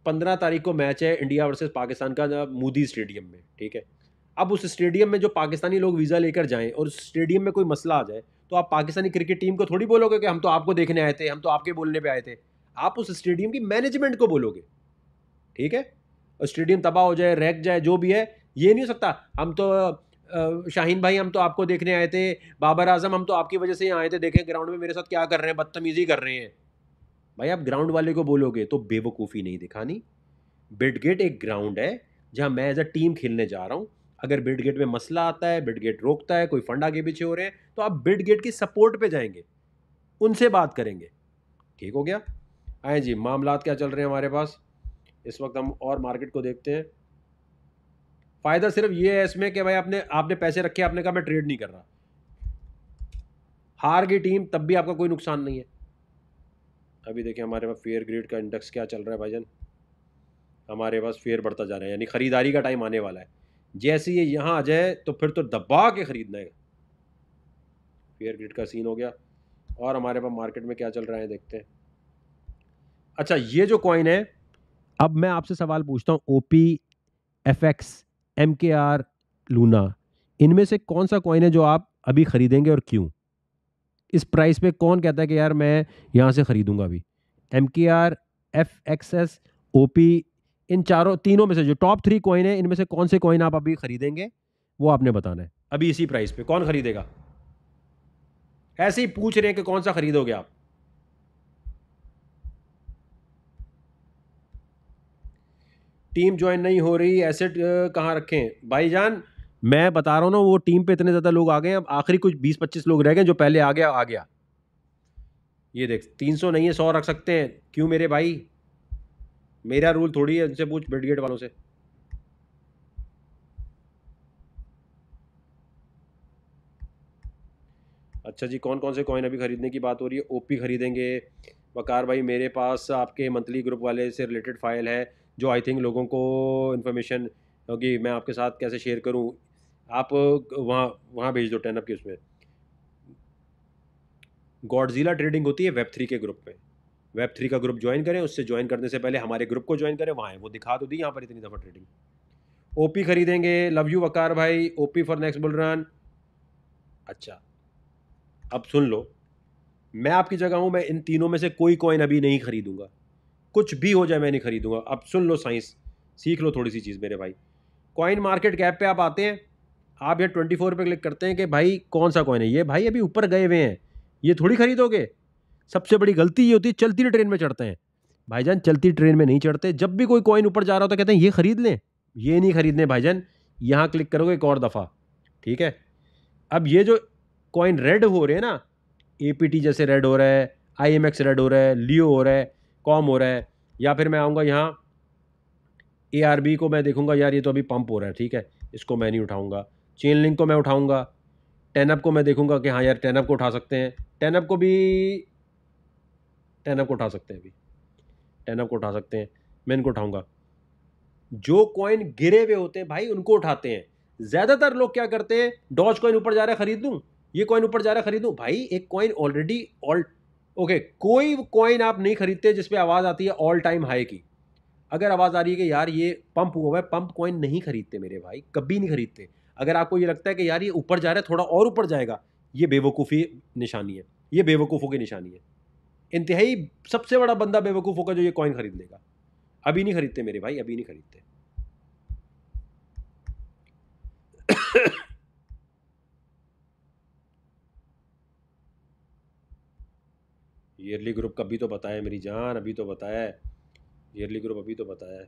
पंद्रह तारीख को मैच है इंडिया वर्सेस पाकिस्तान का मोदी स्टेडियम में ठीक है अब उस स्टेडियम में जो पाकिस्तानी लोग वीज़ा लेकर जाएं और उस स्टेडियम में कोई मसला आ जाए तो आप पाकिस्तानी क्रिकेट टीम को थोड़ी बोलोगे कि हम तो आपको देखने आए थे हम तो आपके बोलने पे आए थे आप उस स्टेडियम की मैनेजमेंट को बोलोगे ठीक है और स्टेडियम तबाह हो जाए रैक जाए जो भी है ये नहीं हो सकता हम तो शाहीन भाई हम तो आपको देखने आए थे बाबर आजम हम तो आपकी वजह से यहाँ आए थे देखें ग्राउंड में मेरे साथ क्या कर रहे हैं बदतमीज़ी कर रहे हैं भाई आप ग्राउंड वाले को बोलोगे तो बेवकूफ़ी नहीं दिखानी बिडगेट एक ग्राउंड है जहाँ मैं एज अ टीम खेलने जा रहा हूँ अगर बिड गेट में मसला आता है बिड गेट रोकता है कोई फंड आगे पीछे हो रहे हैं तो आप बिड गेट की सपोर्ट पे जाएंगे उनसे बात करेंगे ठीक हो गया आए जी मामला क्या चल रहे हैं हमारे पास इस वक्त हम और मार्केट को देखते हैं फ़ायदा सिर्फ ये है इसमें कि भाई आपने आपने पैसे रखे आपने कहा मैं ट्रेड नहीं कर रहा हार गई टीम तब भी आपका कोई नुकसान नहीं है अभी देखिए हमारे पास फेयर ग्रेड का इंडेक्स क्या चल रहा है जान हमारे पास फेयर बढ़ता जा रहा है यानी ख़रीदारी का टाइम आने वाला है जैसे ये यहाँ आ जाए तो फिर तो दबा के ख़रीदना है फेयर ग्रिड का सीन हो गया और हमारे पास मार्केट में क्या चल रहा है देखते हैं अच्छा ये जो कॉइन है अब मैं आपसे सवाल पूछता हूँ O P F X M K R Luna इनमें से कौन सा कॉइन है जो आप अभी ख़रीदेंगे और क्यों इस प्राइस पे कौन कहता है कि यार मैं यहाँ से ख़रीदूँगा अभी M K R F X S O P इन चारों तीनों में से जो टॉप थ्री कॉइन है इनमें से कौन से कॉइन आप अभी खरीदेंगे वो आपने बताना है अभी इसी प्राइस पे कौन खरीदेगा ऐसे ही पूछ रहे हैं कि कौन सा खरीदोगे आप टीम ज्वाइन नहीं हो रही एसेट कहाँ रखें भाईजान मैं बता रहा हूँ ना वो टीम पे इतने ज़्यादा लोग आ गए अब आखिरी कुछ बीस पच्चीस लोग रह गए जो पहले आ गया आ गया ये देख तीन सौ नहीं है सौ रख सकते हैं क्यों मेरे भाई मेरा रूल थोड़ी है उनसे पूछ ब्रिडगेट वालों से अच्छा जी कौन कौन से कॉइन अभी ख़रीदने की बात हो रही है ओपी ख़रीदेंगे वकार भाई मेरे पास आपके मंथली ग्रुप वाले से रिलेटेड फाइल है जो आई थिंक लोगों को इन्फॉर्मेशन होगी मैं आपके साथ कैसे शेयर करूं आप वहाँ वहाँ भेज दो टेनअप के की उसमें गॉडजिला ट्रेडिंग होती है वेब थ्री के ग्रुप में वेब थ्री का ग्रुप ज्वाइन करें उससे ज्वाइन करने से पहले हमारे ग्रुप को ज्वाइन करें वहाँ वो दिखा तो दी यहाँ पर इतनी दफ़ा ट्रेडिंग ओ खरीदेंगे लव यू वकार भाई oh for next bull run अच्छा अब सुन लो मैं आपकी जगह हूँ मैं इन तीनों में से कोई कॉइन अभी नहीं खरीदूंगा कुछ भी हो जाए मैं नहीं खरीदूंगा अब सुन लो साइंस सीख लो थोड़ी सी चीज़ मेरे भाई कॉइन मार्केट कैप पे आप आते हैं आप ये ट्वेंटी फोर पर क्लिक करते हैं कि भाई कौन सा कॉइन है ये भाई अभी ऊपर गए हुए हैं ये थोड़ी खरीदोगे सबसे बड़ी गलती ये होती है चलती ट्रेन में चढ़ते हैं भाईजान चलती ट्रेन में नहीं चढ़ते जब भी कोई कॉइन ऊपर जा रहा होता कहते हैं ये ख़रीद लें ये नहीं ख़रीदने भाईजान यहाँ क्लिक करोगे एक और दफ़ा ठीक है अब ये जो कॉइन रेड हो रहे हैं ना ए जैसे रेड हो रहा है आई रेड हो रहा है लियो हो रहा है कॉम हो रहा है या फिर मैं आऊँगा यहाँ ए को मैं देखूँगा यार ये तो अभी पम्प हो रहा है ठीक है इसको मैं नहीं उठाऊँगा चेन लिंक को मैं उठाऊँगा टेनअप को मैं देखूँगा कि हाँ यार टेनअप को उठा सकते हैं टेनअप को भी टेन को उठा सकते हैं अभी टेन को उठा सकते हैं मैं इनको उठाऊंगा जो कॉइन गिरे हुए होते हैं भाई उनको उठाते हैं ज़्यादातर लोग क्या करते हैं डॉज कॉइन ऊपर जा रहा है खरीद लूँ ये कॉइन ऊपर जा रहा है खरीद भाई एक कॉइन ऑलरेडी ऑल ओके कोई कॉइन आप नहीं खरीदते जिसपे आवाज़ आती है ऑल टाइम हाई की अगर आवाज़ आ रही है कि यार ये पंप हुआ है पंप कॉइन नहीं खरीदते मेरे भाई कभी नहीं खरीदते अगर आपको ये लगता है कि यार ये ऊपर जा रहा है थोड़ा और ऊपर जाएगा ये बेवकूफ़ी निशानी है ये बेवकूफ़ों की निशानी है इंतहाई सबसे बड़ा बंदा बेवकूफ़ होगा जो ये कॉइन ख़रीद लेगा अभी नहीं खरीदते मेरे भाई अभी नहीं खरीदते ईयरली ग्रुप का भी तो बताया मेरी जान अभी तो बताया ईयरली ग्रुप अभी तो बताया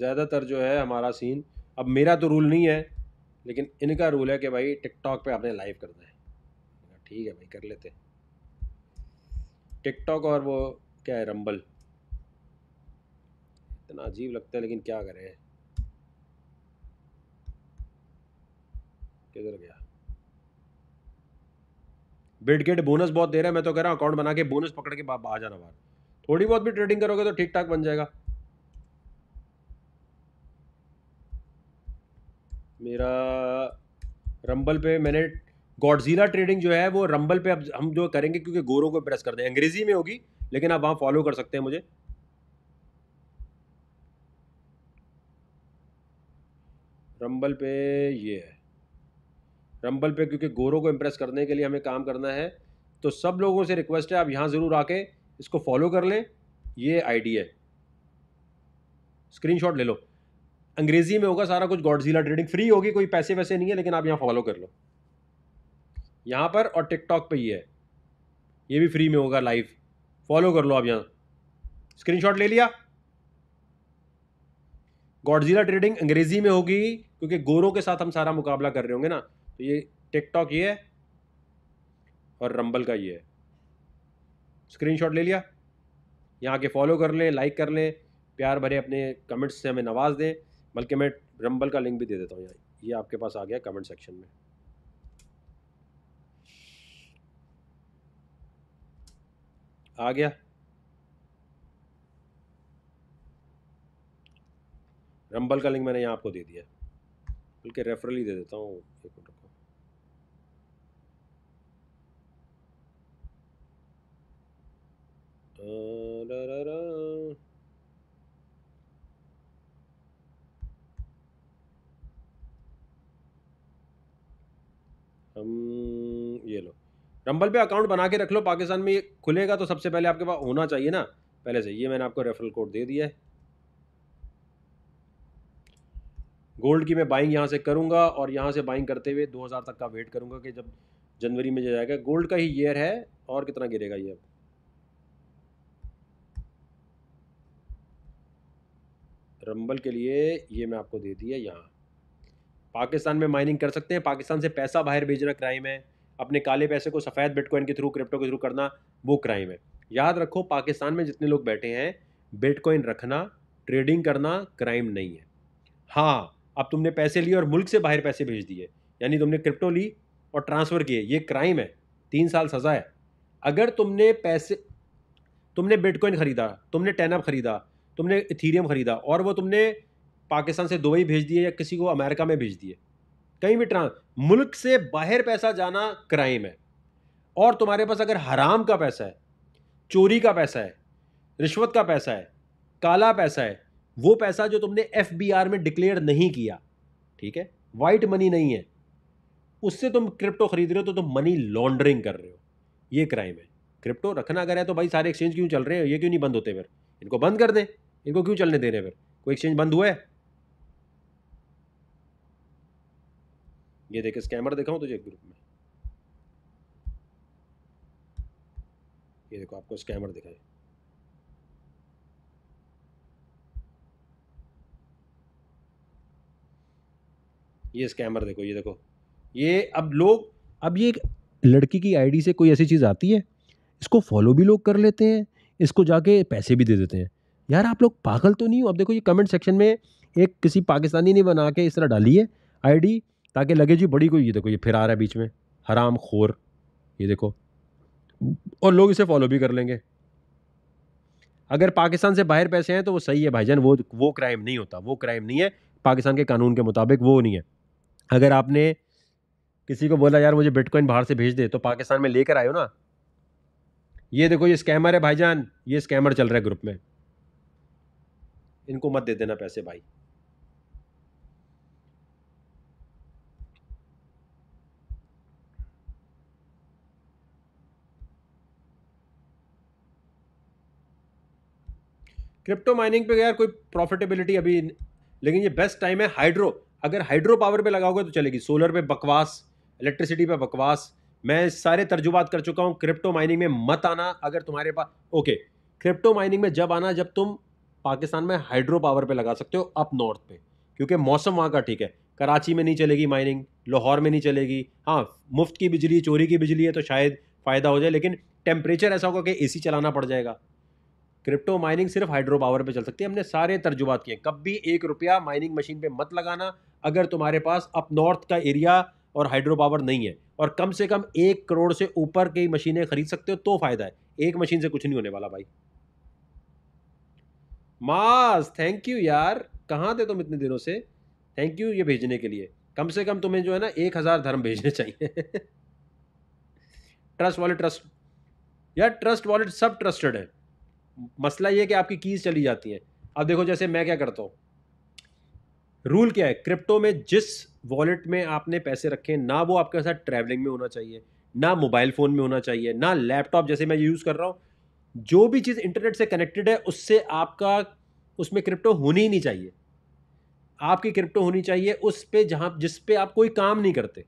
ज़्यादातर जो है हमारा सीन अब मेरा तो रूल नहीं है लेकिन इनका रूल है कि भाई टिकटॉक पे आपने लाइव करना है ठीक है भाई कर लेते टिकटॉक और वो क्या है रंबल इतना अजीब लगता है लेकिन क्या करें किधर गया बिटगेट बोनस बहुत दे रहा है मैं तो कह रहा हूँ अकाउंट बना के बोनस पकड़ के आ जाना बाहर थोड़ी बहुत भी ट्रेडिंग करोगे तो ठीक ठाक बन जाएगा मेरा रंबल पे मैंने गॉडजीरा ट्रेडिंग जो है वो रंबल पे अब हम जो करेंगे क्योंकि गोरों को प्रेस कर दें अंग्रेजी में होगी लेकिन आप वहाँ फॉलो कर सकते हैं मुझे रंबल पे ये है रंबल पे क्योंकि गोरों को इम्प्रेस करने के लिए हमें काम करना है तो सब लोगों से रिक्वेस्ट है आप यहाँ ज़रूर आके इसको फॉलो कर लें ये आईडी है स्क्रीनशॉट ले लो अंग्रेजी में होगा सारा कुछ गॉडजिला ट्रेडिंग फ्री होगी कोई पैसे वैसे नहीं है लेकिन आप यहाँ फॉलो कर लो यहाँ पर और टिकटॉक पे ही है ये भी फ्री में होगा लाइव फॉलो कर लो आप यहाँ स्क्रीनशॉट ले लिया गॉडजिला ट्रेडिंग अंग्रेजी में होगी क्योंकि गोरों के साथ हम सारा मुकाबला कर रहे होंगे ना तो ये टिकटॉक ये है और रंबल का ये है स्क्रीनशॉट ले लिया यहाँ आके फॉलो कर लें लाइक कर लें प्यार भरे अपने कमेंट्स से हमें नवाज दें बल्कि मैं रंबल का लिंक भी दे देता हूँ यहाँ ये आपके पास आ गया कमेंट सेक्शन में आ गया रंबल का लिंक मैंने यहाँ आपको दे दिया बल्कि रेफरल ही दे देता हूँ एक मिनट रुको रा हम ये लो रंबल पे अकाउंट बना के रख लो पाकिस्तान में ये खुलेगा तो सबसे पहले आपके पास होना चाहिए ना पहले से ये मैंने आपको रेफरल कोड दे दिया है गोल्ड की मैं बाइंग यहाँ से करूँगा और यहाँ से बाइंग करते हुए 2000 तक का वेट करूँगा कि जब जनवरी में जाएगा गोल्ड का ही ईयर है और कितना गिरेगा ये अब रंबल के लिए ये मैं आपको दे दिया यहाँ पाकिस्तान में माइनिंग कर सकते हैं पाकिस्तान से पैसा बाहर भेजना क्राइम है अपने काले पैसे को सफ़ेद बिटकॉइन के थ्रू क्रिप्टो के थ्रू करना वो क्राइम है याद रखो पाकिस्तान में जितने लोग बैठे हैं बिटकॉइन रखना ट्रेडिंग करना क्राइम नहीं है हाँ अब तुमने पैसे लिए और मुल्क से बाहर पैसे भेज दिए यानी तुमने क्रिप्टो ली और ट्रांसफ़र किए ये क्राइम है तीन साल सज़ा है अगर तुमने पैसे तुमने बिटकॉइन ख़रीदा तुमने टेनअप ख़रीदा तुमने इथीरियम ख़रीदा और वो तुमने पाकिस्तान से दुबई भेज दिए या किसी को अमेरिका में भेज दिए कहीं भी ट्रांस मुल्क से बाहर पैसा जाना क्राइम है और तुम्हारे पास अगर हराम का पैसा है चोरी का पैसा है रिश्वत का पैसा है काला पैसा है वो पैसा जो तुमने एफ में डिक्लेयर नहीं किया ठीक है वाइट मनी नहीं है उससे तुम क्रिप्टो खरीद रहे हो तो तुम मनी लॉन्ड्रिंग कर रहे हो ये क्राइम है क्रिप्टो रखना अगर है तो भाई सारे एक्सचेंज क्यों चल रहे हैं ये क्यों नहीं बंद होते फिर इनको बंद कर दें इनको क्यों चलने दे रहे फिर कोई एक्सचेंज बंद हुआ है ये देखे स्कैमर देखा तुझे ग्रुप में ये देखो आपको स्कैमर दिखाए ये स्कैमर देखो ये देखो ये अब लोग अब ये लड़की की आईडी से कोई ऐसी चीज़ आती है इसको फॉलो भी लोग कर लेते हैं इसको जाके पैसे भी दे देते हैं यार आप लोग पागल तो नहीं हो अब देखो ये कमेंट सेक्शन में एक किसी पाकिस्तानी ने बना के इस तरह डाली है आईडी ताकि लगे जी बड़ी कोई ये देखो ये फिर आ रहा है बीच में हराम खोर ये देखो और लोग इसे फॉलो भी कर लेंगे अगर पाकिस्तान से बाहर पैसे हैं तो वो सही है भाईजान वो वो क्राइम नहीं होता वो क्राइम नहीं है पाकिस्तान के कानून के मुताबिक वो नहीं है अगर आपने किसी को बोला यार मुझे बिटकॉइन बाहर से भेज दे तो पाकिस्तान में लेकर आयो ना ये देखो ये स्कैमर है भाईजान ये स्कैमर चल रहा है ग्रुप में इनको मत दे देना पैसे भाई क्रिप्टो माइनिंग पे यार कोई प्रॉफिटेबिलिटी अभी लेकिन ये बेस्ट टाइम है हाइड्रो अगर हाइड्रो पावर पे लगाओगे तो चलेगी सोलर पे बकवास इलेक्ट्रिसिटी पे बकवास मैं सारे तर्जुबात कर चुका हूँ क्रिप्टो माइनिंग में मत आना अगर तुम्हारे पास ओके क्रिप्टो माइनिंग में जब आना जब तुम पाकिस्तान में हाइड्रो पावर पे लगा सकते हो अप नॉर्थ पे क्योंकि मौसम वहाँ का ठीक है कराची में नहीं चलेगी माइनिंग लाहौर में नहीं चलेगी हाँ मुफ्त की बिजली चोरी की बिजली है तो शायद फ़ायदा हो जाए लेकिन टेम्परेचर ऐसा होगा कि एसी चलाना पड़ जाएगा क्रिप्टो माइनिंग सिर्फ हाइड्रो पावर पे चल सकती है हमने सारे तर्जुबात किए कभी एक रुपया माइनिंग मशीन पे मत लगाना अगर तुम्हारे पास अप नॉर्थ का एरिया और हाइड्रो पावर नहीं है और कम से कम एक करोड़ से ऊपर की मशीनें खरीद सकते हो तो फ़ायदा है एक मशीन से कुछ नहीं होने वाला भाई मास थैंक यू यार कहाँ थे तुम इतने दिनों से थैंक यू ये भेजने के लिए कम से कम तुम्हें जो है ना एक हज़ार धर्म भेजने चाहिए ट्रस्ट वॉलेट ट्रस्ट यार ट्रस्ट वॉलेट सब ट्रस्टेड है मसला ये है कि आपकी कीज़ चली जाती हैं अब देखो जैसे मैं क्या करता हूँ रूल क्या है क्रिप्टो में जिस वॉलेट में आपने पैसे रखे ना वो आपके साथ ट्रैवलिंग में होना चाहिए ना मोबाइल फ़ोन में होना चाहिए ना लैपटॉप जैसे मैं यूज़ कर रहा हूँ जो भी चीज़ इंटरनेट से कनेक्टेड है उससे आपका उसमें क्रिप्टो होनी ही नहीं चाहिए आपकी क्रिप्टो होनी चाहिए उस पर जहाँ जिस पर आप कोई काम नहीं करते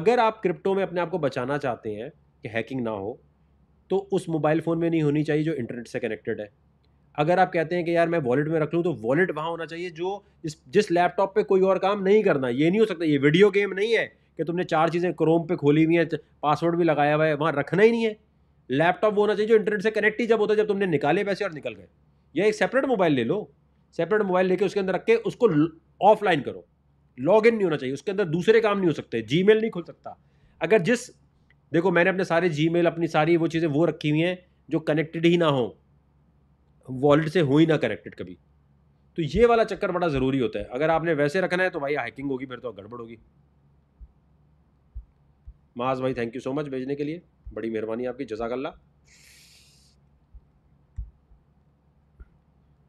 अगर आप क्रिप्टो में अपने आप को बचाना चाहते हैं कि हैकिंग ना हो तो उस मोबाइल फ़ोन में नहीं होनी चाहिए जो इंटरनेट से कनेक्टेड है अगर आप कहते हैं कि यार मैं वॉलेट में रख लूँ तो वॉलेट वहाँ होना चाहिए जो जिस जिस लैपटॉप पर कोई और काम नहीं करना ये नहीं हो सकता ये वीडियो गेम नहीं है कि तुमने चार चीज़ें क्रोम पे खोली हुई हैं पासवर्ड भी लगाया हुआ है वहाँ रखना ही नहीं है लैपटॉप होना चाहिए जो इंटरनेट से कनेक्ट ही जब होता है जब तुमने निकाले पैसे और निकल गए या एक सेपरेट मोबाइल ले लो सेपरेट मोबाइल लेके उसके अंदर रख के उसको ऑफलाइन करो लॉग इन नहीं होना चाहिए उसके अंदर दूसरे काम नहीं हो सकते जी नहीं खुल सकता अगर जिस देखो मैंने अपने सारे जी अपनी सारी वो चीज़ें वो रखी हुई हैं जो कनेक्टेड ही ना हो वॉलेट से हो ही ना कनेक्टेड कभी तो ये वाला चक्कर बड़ा ज़रूरी होता है अगर आपने वैसे रखना है तो भाई हैकिंग होगी फिर तो गड़बड़ होगी माज भाई थैंक यू सो मच भेजने के लिए बड़ी मेहरबानी आपकी जजाकल्ला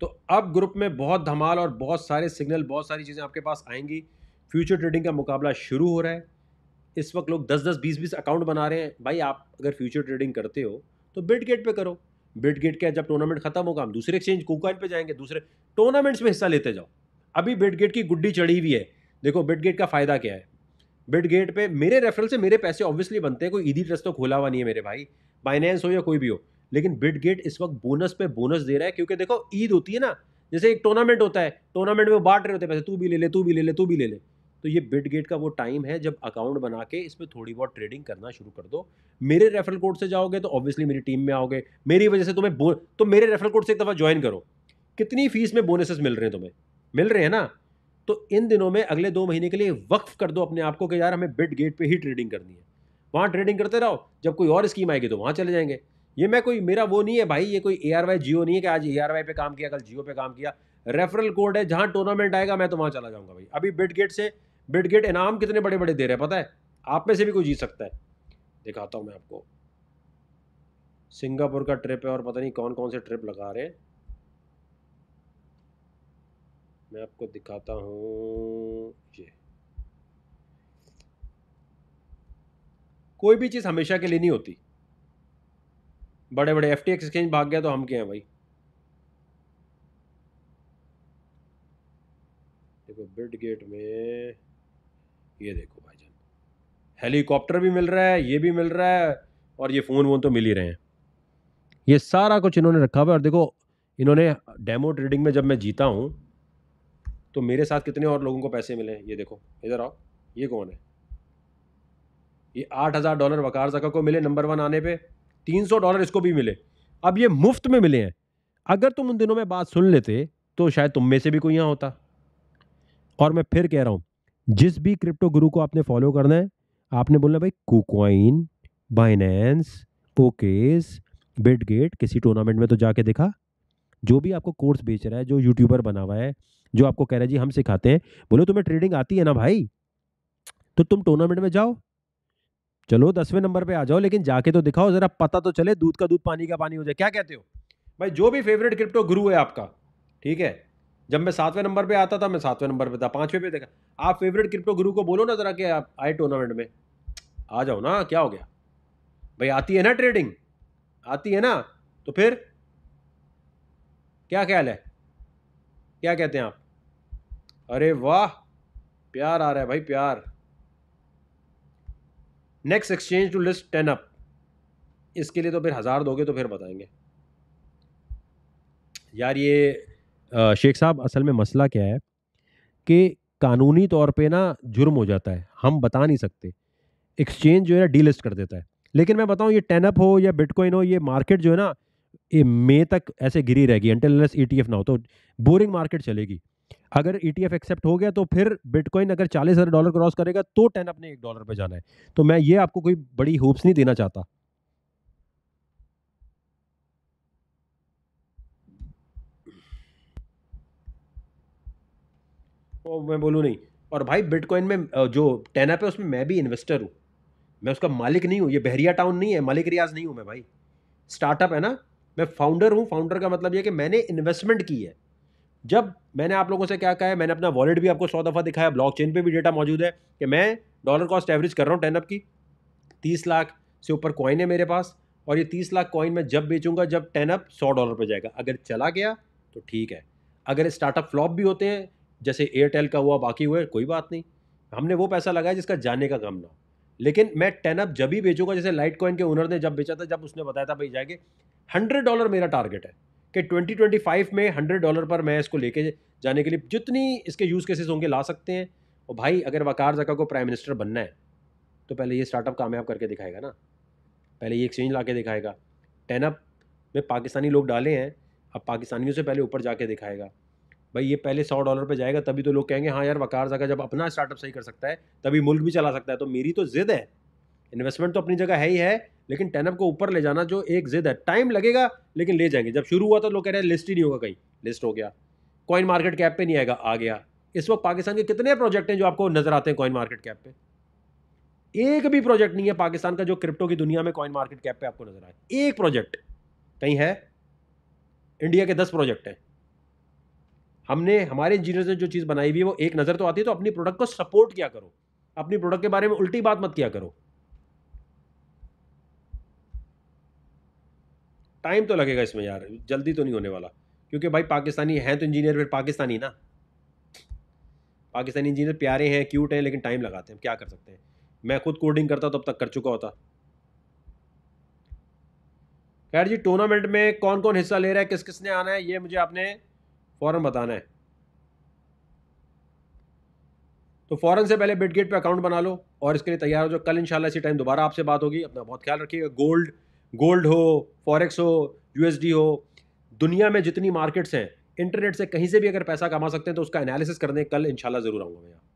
तो अब ग्रुप में बहुत धमाल और बहुत सारे सिग्नल बहुत सारी चीज़ें आपके पास आएंगी फ्यूचर ट्रेडिंग का मुकाबला शुरू हो रहा है इस वक्त लोग दस दस बीस बीस अकाउंट बना रहे हैं भाई आप अगर फ्यूचर ट्रेडिंग करते हो तो बिट गेट पर करो बिट गेट का जब टूर्नामेंट खत्म होगा हम दूसरे एक्सचेंज कोकॉइन पे जाएंगे दूसरे टूर्नामेंट्स में हिस्सा लेते जाओ अभी बिट गेट की गुड्डी चढ़ी हुई है देखो बिट गेट का फ़ायदा क्या है बिट गेट पे मेरे रेफरल से मेरे पैसे ऑब्वियसली बनते हैं कोई ईदी ट्रस्ट तो खोला हुआ नहीं है मेरे भाई बाइनेंस हो या कोई भी हो लेकिन बिट गेट इस वक्त बोनस पे बोनस दे रहा है क्योंकि देखो ईद होती है ना जैसे एक टूर्नामेंट होता है टूर्नामेंट में बांट रहे होते हैं पैसे तू भी ले ले तू भी ले ले तू भी ले ले तो ये बिट गेट का वो टाइम है जब अकाउंट बना के इसमें थोड़ी बहुत ट्रेडिंग करना शुरू कर दो मेरे रेफरल कोड से जाओगे तो ऑब्वियसली मेरी टीम में आओगे मेरी वजह से तुम्हें तो मेरे रेफरल कोड से एक दफ़ा ज्वाइन करो कितनी फीस में बोनसेस मिल रहे हैं तुम्हें मिल रहे हैं ना तो इन दिनों में अगले दो महीने के लिए वक्फ कर दो अपने आप को कि यार हमें बिट गेट पर ही ट्रेडिंग करनी है वहाँ ट्रेडिंग करते रहो जब कोई और स्कीम आएगी तो वहाँ चले जाएंगे ये मैं कोई मेरा वो नहीं है भाई ये कोई ए आर वाई जियो नहीं है कि आज ए आर वाई पे काम किया कल जियो पे काम किया रेफरल कोड है जहाँ टूर्नामेंट आएगा मैं तो वहाँ चला जाऊँगा भाई अभी बिट गेट से बिडगेट इनाम कितने बड़े बड़े दे रहे हैं पता है आप में से भी कोई जीत सकता है दिखाता हूँ मैं आपको सिंगापुर का ट्रिप है और पता नहीं कौन कौन से ट्रिप लगा रहे हैं मैं आपको दिखाता हूँ ये कोई भी चीज़ हमेशा के लिए नहीं होती बड़े बड़े एफ टी एक्सचेंज भाग गया तो हम क्या हैं भाई देखो बिड गेट में ये देखो जान हेलीकॉप्टर भी मिल रहा है ये भी मिल रहा है और ये फ़ोन वोन तो मिल ही रहे हैं ये सारा कुछ इन्होंने रखा हुआ है और देखो इन्होंने डेमो ट्रेडिंग में जब मैं जीता हूँ तो मेरे साथ कितने और लोगों को पैसे मिले ये देखो इधर आओ ये कौन है ये आठ हज़ार डॉलर वकार जका को मिले नंबर वन आने पे तीन सौ डॉलर इसको भी मिले अब ये मुफ्त में मिले हैं अगर तुम उन दिनों में बात सुन लेते तो शायद तुम में से भी कोई यहाँ होता और मैं फिर कह रहा हूँ जिस भी क्रिप्टो गुरु को आपने फॉलो करना है आपने बोलना भाई कोकवाइन बाइनेंस ओकेस बिटगेट किसी टूर्नामेंट में तो जाके देखा जो भी आपको कोर्स बेच रहा है जो यूट्यूबर बना हुआ है जो आपको कह रहा है जी हम सिखाते हैं बोलो तुम्हें ट्रेडिंग आती है ना भाई तो तुम टूर्नामेंट में जाओ चलो दसवें नंबर पे आ जाओ लेकिन जाके तो दिखाओ ज़रा पता तो चले दूध का दूध पानी का पानी हो जाए क्या कहते हो भाई जो भी फेवरेट क्रिप्टो गुरु है आपका ठीक है जब मैं सातवें नंबर पे आता था मैं सातवें नंबर पे था पांचवें पे देखा आप फेवरेट क्रिप्टो गुरु को बोलो ना ज़रा कि आप आए टूर्नामेंट में आ जाओ ना क्या हो गया भाई आती है ना ट्रेडिंग आती है ना तो फिर क्या ख्याल है क्या कहते हैं आप अरे वाह प्यार आ रहा है भाई प्यार next exchange to list ten up इसके लिए तो फिर हज़ार दोगे तो फिर बताएंगे यार ये शेख साहब असल में मसला क्या है कि कानूनी तौर पे ना जुर्म हो जाता है हम बता नहीं सकते एक्सचेंज जो है ना डीलिस्ट कर देता है लेकिन मैं बताऊँ ये टेनअप हो या बिटकॉइन हो ये मार्केट जो है ना ये मे तक ऐसे गिरी रहेगी एंटेलस ई e ना हो तो बोरिंग मार्केट चलेगी अगर ई टी एक्सेप्ट हो गया तो फिर बिटकॉइन अगर चालीस हज़ार डॉलर क्रॉस करेगा तो टेन अपने एक डॉलर पर जाना है तो मैं ये आपको कोई बड़ी होप्स नहीं देना चाहता वो मैं बोलूँ नहीं और भाई बिटकॉइन में जो टेन ऐप है उसमें मैं भी इन्वेस्टर हूँ मैं उसका मालिक नहीं हूँ ये बहरिया टाउन नहीं है मालिक रियाज नहीं हूँ मैं भाई स्टार्टअप है ना मैं फाउंडर हूँ फाउंडर का मतलब ये कि मैंने इन्वेस्टमेंट की है जब मैंने आप लोगों से क्या कहा है मैंने अपना वॉलेट भी आपको सौ दफ़ा दिखाया चेन पर भी डेटा मौजूद है कि मैं डॉलर कॉस्ट एवरेज कर रहा हूँ टेन अप की तीस लाख से ऊपर कॉइन है मेरे पास और ये तीस लाख कॉइन मैं जब बेचूंगा जब टेन अप सौ डॉलर पर जाएगा अगर चला गया तो ठीक है अगर स्टार्टअप फ्लॉप भी होते हैं जैसे एयरटेल का हुआ बाकी हुए कोई बात नहीं हमने वो पैसा लगाया जिसका जाने का काम ना हो लेकिन मैं टेन अप जब भी बेचूंगा जैसे लाइट कॉइन के ओनर ने जब बेचा था जब उसने बताया था भाई जाएंगे हंड्रेड डॉलर मेरा टारगेट है कि ट्वेंटी ट्वेंटी फाइव में हंड्रेड डॉलर पर मैं इसको लेके जाने के लिए जितनी इसके यूज़ केसेस होंगे ला सकते हैं और भाई अगर वकार जका को प्राइम मिनिस्टर बनना है तो पहले ये स्टार्टअप कामयाब करके दिखाएगा ना पहले ये एक्सचेंज ला के दिखाएगा टेनअप में पाकिस्तानी लोग डाले हैं अब पाकिस्तानियों से पहले ऊपर जाके दिखाएगा भाई ये पहले सौ डॉलर पे जाएगा तभी तो लोग कहेंगे हाँ यार वकार जगह जब अपना स्टार्टअप सही कर सकता है तभी मुल्क भी चला सकता है तो मेरी तो ज़िद है इन्वेस्टमेंट तो अपनी जगह है ही है लेकिन टेनअप को ऊपर ले जाना जो एक ज़िद है टाइम लगेगा लेकिन ले जाएंगे जब शुरू हुआ तो लोग कह रहे हैं लिस्ट ही नहीं होगा कहीं लिस्ट हो गया कॉइन मार्केट कैप पे नहीं आएगा आ गया इस वक्त पाकिस्तान के कितने प्रोजेक्ट हैं जो आपको नज़र आते हैं कॉइन मार्केट कैप पे एक भी प्रोजेक्ट नहीं है पाकिस्तान का जो क्रिप्टो की दुनिया में कॉइन मार्केट कैप पे आपको नजर आए एक प्रोजेक्ट कहीं है इंडिया के दस प्रोजेक्ट हैं हमने हमारे इंजीनियर ने जो चीज़ बनाई हुई है वो एक नज़र तो आती है तो अपनी प्रोडक्ट को सपोर्ट किया करो अपनी प्रोडक्ट के बारे में उल्टी बात मत किया करो टाइम तो लगेगा इसमें यार जल्दी तो नहीं होने वाला क्योंकि भाई पाकिस्तानी हैं तो इंजीनियर फिर पाकिस्तानी ना पाकिस्तानी इंजीनियर प्यारे हैं क्यूट हैं लेकिन टाइम लगाते हैं क्या कर सकते हैं मैं खुद कोडिंग करता तो अब तक कर चुका होता खैर जी टूर्नामेंट में कौन कौन हिस्सा ले रहा है किस किसने आना है ये मुझे आपने फ़ौर बताना है तो फ़ौरन से पहले बिटगेट पे अकाउंट बना लो और इसके लिए तैयार हो जाओ कल इंशाल्लाह इसी टाइम दोबारा आपसे बात होगी अपना बहुत ख्याल रखिएगा गोल्ड गोल्ड हो फॉरेक्स हो यूएसडी हो दुनिया में जितनी मार्केट्स हैं इंटरनेट से कहीं से भी अगर पैसा कमा सकते हैं तो उसका एनालिसिस करने कल इंशाल्लाह ज़रूर आऊँगा मैं